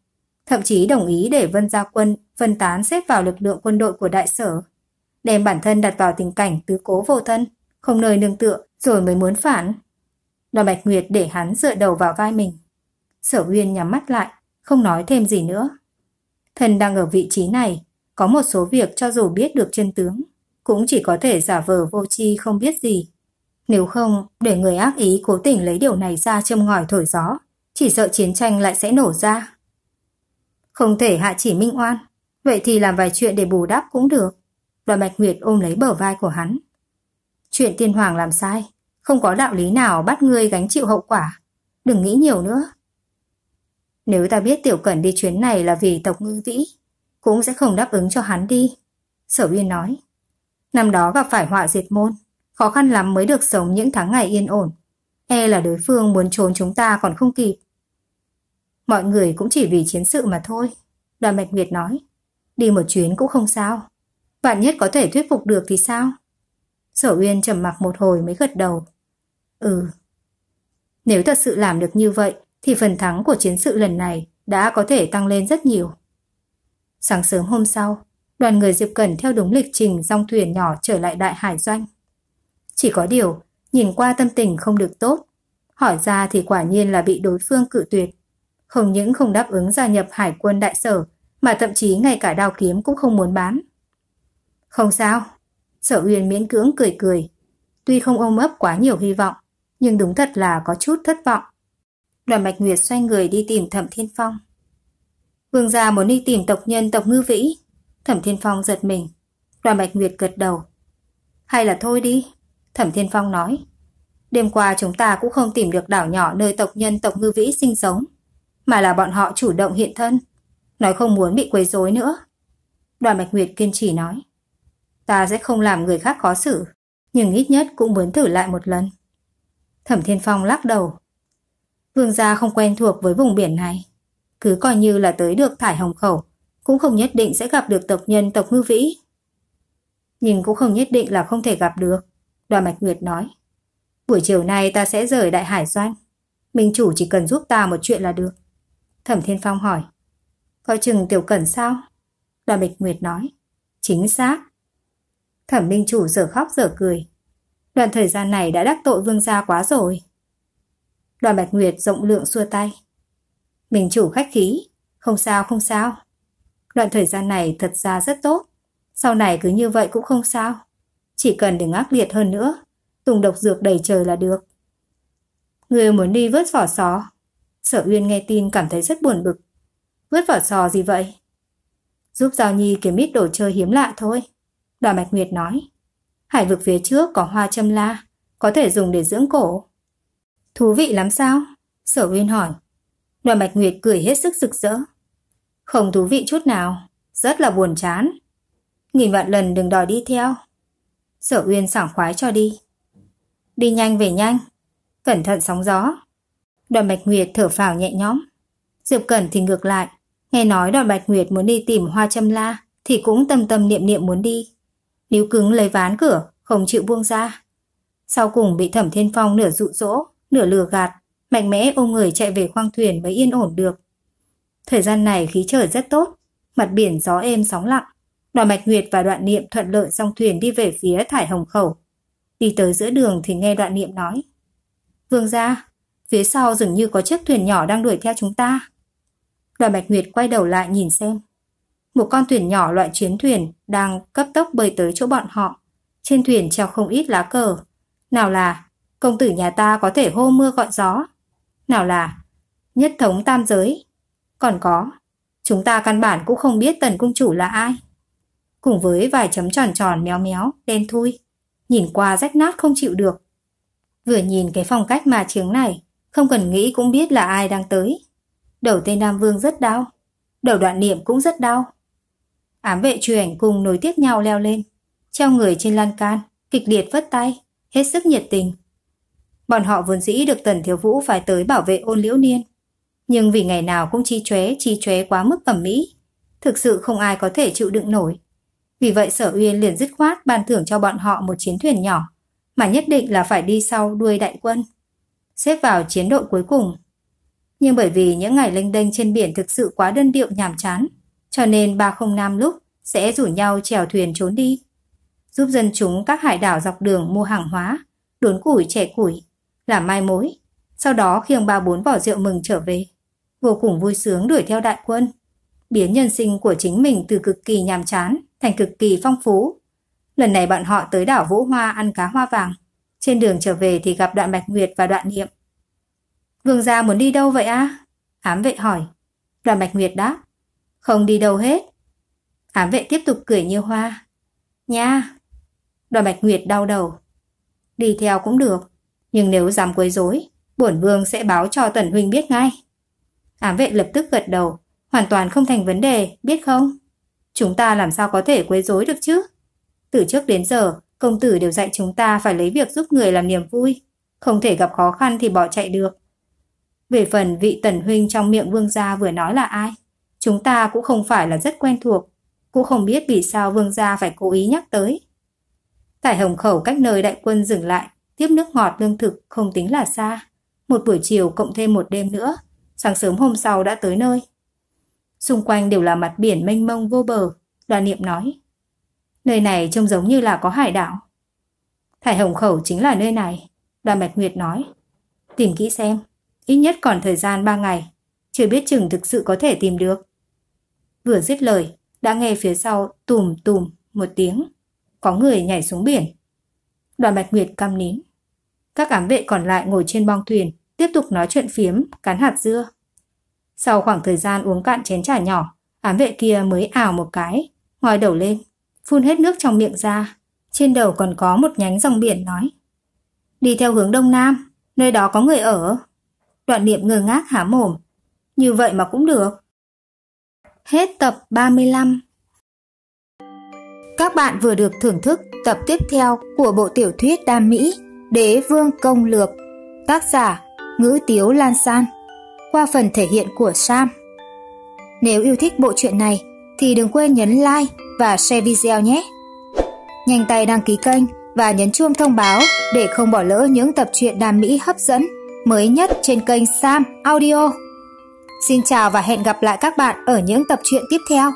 Thậm chí đồng ý để Vân Gia Quân phân tán xếp vào lực lượng quân đội của đại sở. Đem bản thân đặt vào tình cảnh tứ cố vô thân, không nơi nương tựa rồi mới muốn phản. Đoàn Bạch Nguyệt để hắn dựa đầu vào vai mình. Sở Uyên nhắm mắt lại, không nói thêm gì nữa. Thần đang ở vị trí này, có một số việc cho dù biết được chân tướng, cũng chỉ có thể giả vờ vô tri không biết gì nếu không, để người ác ý cố tình lấy điều này ra châm ngòi thổi gió, chỉ sợ chiến tranh lại sẽ nổ ra. Không thể hạ chỉ minh oan, vậy thì làm vài chuyện để bù đắp cũng được. Đoàn Bạch Nguyệt ôm lấy bờ vai của hắn. Chuyện tiên hoàng làm sai, không có đạo lý nào bắt ngươi gánh chịu hậu quả. Đừng nghĩ nhiều nữa. Nếu ta biết Tiểu Cẩn đi chuyến này là vì tộc ngư vĩ, cũng sẽ không đáp ứng cho hắn đi. Sở Uyên nói. Năm đó gặp phải họa diệt môn, khó khăn lắm mới được sống những tháng ngày yên ổn. E là đối phương muốn trốn chúng ta còn không kịp. Mọi người cũng chỉ vì chiến sự mà thôi, đoàn mạch Nguyệt nói. Đi một chuyến cũng không sao. Vạn nhất có thể thuyết phục được thì sao? Sở Uyên trầm mặc một hồi mới gật đầu. Ừ. Nếu thật sự làm được như vậy, thì phần thắng của chiến sự lần này đã có thể tăng lên rất nhiều. Sáng sớm hôm sau, đoàn người Diệp Cẩn theo đúng lịch trình dòng thuyền nhỏ trở lại Đại Hải Doanh. Chỉ có điều, nhìn qua tâm tình không được tốt. Hỏi ra thì quả nhiên là bị đối phương cự tuyệt. Không những không đáp ứng gia nhập hải quân đại sở, mà thậm chí ngay cả đao kiếm cũng không muốn bán. Không sao. Sở Uyên miễn cưỡng cười cười. Tuy không ôm ấp quá nhiều hy vọng, nhưng đúng thật là có chút thất vọng. Đoàn Bạch Nguyệt xoay người đi tìm Thẩm Thiên Phong. Vương gia muốn đi tìm tộc nhân tộc ngư vĩ. Thẩm Thiên Phong giật mình. Đoàn Bạch Nguyệt gật đầu. Hay là thôi đi, Thẩm Thiên Phong nói. Đêm qua chúng ta cũng không tìm được đảo nhỏ nơi tộc nhân tộc ngư vĩ sinh sống, mà là bọn họ chủ động hiện thân, nói không muốn bị quấy rối nữa. Đoàn Bạch Nguyệt kiên trì nói. Ta sẽ không làm người khác khó xử, nhưng ít nhất cũng muốn thử lại một lần. Thẩm Thiên Phong lắc đầu. Vương gia không quen thuộc với vùng biển này. Cứ coi như là tới được thải hồng khẩu, cũng không nhất định sẽ gặp được tộc nhân tộc ngư vĩ. Nhưng cũng không nhất định là không thể gặp được. Đoàn Mạch Nguyệt nói. Buổi chiều nay ta sẽ rời Đại Hải Doanh. Minh chủ chỉ cần giúp ta một chuyện là được. Thẩm Thiên Phong hỏi. Coi chừng Tiểu Cẩn sao? Đoàn Mạch Nguyệt nói. Chính xác. Thẩm Minh chủ giờ khóc giờ cười. Đoạn thời gian này đã đắc tội vương gia quá rồi. Đoàn Bạch Nguyệt rộng lượng xua tay. Mình chủ khách khí, không sao không sao. Đoạn thời gian này thật ra rất tốt, sau này cứ như vậy cũng không sao. Chỉ cần đừng ác liệt hơn nữa, tùng độc dược đầy trời là được. Người muốn đi vớt vỏ sò. Sở Uyên nghe tin cảm thấy rất buồn bực. Vớt vỏ sò gì vậy? Giúp Giao Nhi kiếm ít đồ chơi hiếm lạ thôi. Đà Mạch Nguyệt nói. Hải vực phía trước có hoa châm la, có thể dùng để dưỡng cổ. Thú vị lắm sao? Sở Uyên hỏi. Đoàn mạch Nguyệt cười hết sức rực rỡ. Không thú vị chút nào, rất là buồn chán. Nghìn vạn lần đừng đòi đi theo, Sở Uyên sảng khoái cho đi. Đi nhanh về nhanh, cẩn thận sóng gió. Đoàn Bạch Nguyệt thở phào nhẹ nhõm. Diệp Cẩn thì ngược lại, nghe nói đoàn Bạch Nguyệt muốn đi tìm hoa châm la thì cũng tâm tâm niệm niệm muốn đi. Níu cứng lấy ván cửa, không chịu buông ra. Sau cùng bị Thẩm Thiên Phong nửa dụ dỗ, nửa lừa gạt, mạnh mẽ ôm người chạy về khoang thuyền mới yên ổn được. Thời gian này khí trời rất tốt, mặt biển gió êm sóng lặng. Đoạn mạch Nguyệt và đoạn niệm thuận lợi song thuyền đi về phía Thải Hồng Khẩu. Đi tới giữa đường thì nghe đoạn niệm nói. Vương gia, phía sau dường như có chiếc thuyền nhỏ đang đuổi theo chúng ta. Đoàn mạch Nguyệt quay đầu lại nhìn xem. Một con thuyền nhỏ loại chuyến thuyền đang cấp tốc bơi tới chỗ bọn họ. Trên thuyền treo không ít lá cờ. Nào là, công tử nhà ta có thể hô mưa gọi gió. Nào là, nhất thống tam giới. Còn có, chúng ta căn bản cũng không biết tần cung chủ là ai cùng với vài chấm tròn tròn méo méo, đen thui. Nhìn qua rách nát không chịu được. Vừa nhìn cái phong cách mà trướng này, không cần nghĩ cũng biết là ai đang tới. Đầu tên Nam Vương rất đau, đầu đoạn niệm cũng rất đau. Ám vệ truy ảnh cùng nối tiếp nhau leo lên, treo người trên lan can, kịch liệt vất tay, hết sức nhiệt tình. Bọn họ vốn dĩ được Tần Thiếu Vũ phải tới bảo vệ ôn liễu niên. Nhưng vì ngày nào cũng chi chóe chi chóe quá mức ẩm mỹ, thực sự không ai có thể chịu đựng nổi. Vì vậy sở uyên liền dứt khoát ban thưởng cho bọn họ một chiến thuyền nhỏ, mà nhất định là phải đi sau đuôi đại quân. Xếp vào chiến đội cuối cùng. Nhưng bởi vì những ngày lênh đênh trên biển thực sự quá đơn điệu nhàm chán, cho nên ba không nam lúc sẽ rủ nhau chèo thuyền trốn đi. Giúp dân chúng các hải đảo dọc đường mua hàng hóa, đốn củi trẻ củi, làm mai mối, sau đó khiêng ba bốn vỏ rượu mừng trở về. Vô cùng vui sướng đuổi theo đại quân, biến nhân sinh của chính mình từ cực kỳ nhàm chán thành cực kỳ phong phú. Lần này bọn họ tới đảo Vũ Hoa ăn cá hoa vàng. Trên đường trở về thì gặp đoạn Bạch Nguyệt và đoạn Niệm. Vương gia muốn đi đâu vậy á? À? Ám vệ hỏi. Đoạn Bạch Nguyệt đáp. Không đi đâu hết. Ám vệ tiếp tục cười như hoa. Nha! Đoạn Bạch Nguyệt đau đầu. Đi theo cũng được, nhưng nếu dám quấy rối, bổn vương sẽ báo cho Tần Huynh biết ngay. Ám vệ lập tức gật đầu, hoàn toàn không thành vấn đề, biết không? Chúng ta làm sao có thể quấy rối được chứ? Từ trước đến giờ, công tử đều dạy chúng ta phải lấy việc giúp người làm niềm vui. Không thể gặp khó khăn thì bỏ chạy được. Về phần vị tần huynh trong miệng vương gia vừa nói là ai, chúng ta cũng không phải là rất quen thuộc, cũng không biết vì sao vương gia phải cố ý nhắc tới. Tại hồng khẩu cách nơi đại quân dừng lại, tiếp nước ngọt lương thực không tính là xa. Một buổi chiều cộng thêm một đêm nữa, sáng sớm hôm sau đã tới nơi. Xung quanh đều là mặt biển mênh mông vô bờ, đoàn niệm nói. Nơi này trông giống như là có hải đảo. Thải Hồng Khẩu chính là nơi này, đoàn Bạch Nguyệt nói. Tìm kỹ xem, ít nhất còn thời gian 3 ngày, chưa biết chừng thực sự có thể tìm được. Vừa dứt lời, đã nghe phía sau tùm tùm một tiếng, có người nhảy xuống biển. Đoàn Bạch Nguyệt căm nín. Các ám vệ còn lại ngồi trên bong thuyền, tiếp tục nói chuyện phiếm, cắn hạt dưa. Sau khoảng thời gian uống cạn chén trà nhỏ, ám vệ kia mới ảo một cái, ngoi đầu lên, phun hết nước trong miệng ra. Trên đầu còn có một nhánh dòng biển nói. Đi theo hướng đông nam, nơi đó có người ở. Đoạn niệm ngơ ngác há mồm. Như vậy mà cũng được. Hết tập 35 Các bạn vừa được thưởng thức tập tiếp theo của bộ tiểu thuyết Đam Mỹ Đế Vương Công Lược Tác giả Ngữ Tiếu Lan San qua phần thể hiện của Sam. Nếu yêu thích bộ truyện này thì đừng quên nhấn like và share video nhé. Nhanh tay đăng ký kênh và nhấn chuông thông báo để không bỏ lỡ những tập truyện đam mỹ hấp dẫn mới nhất trên kênh Sam Audio. Xin chào và hẹn gặp lại các bạn ở những tập truyện tiếp theo.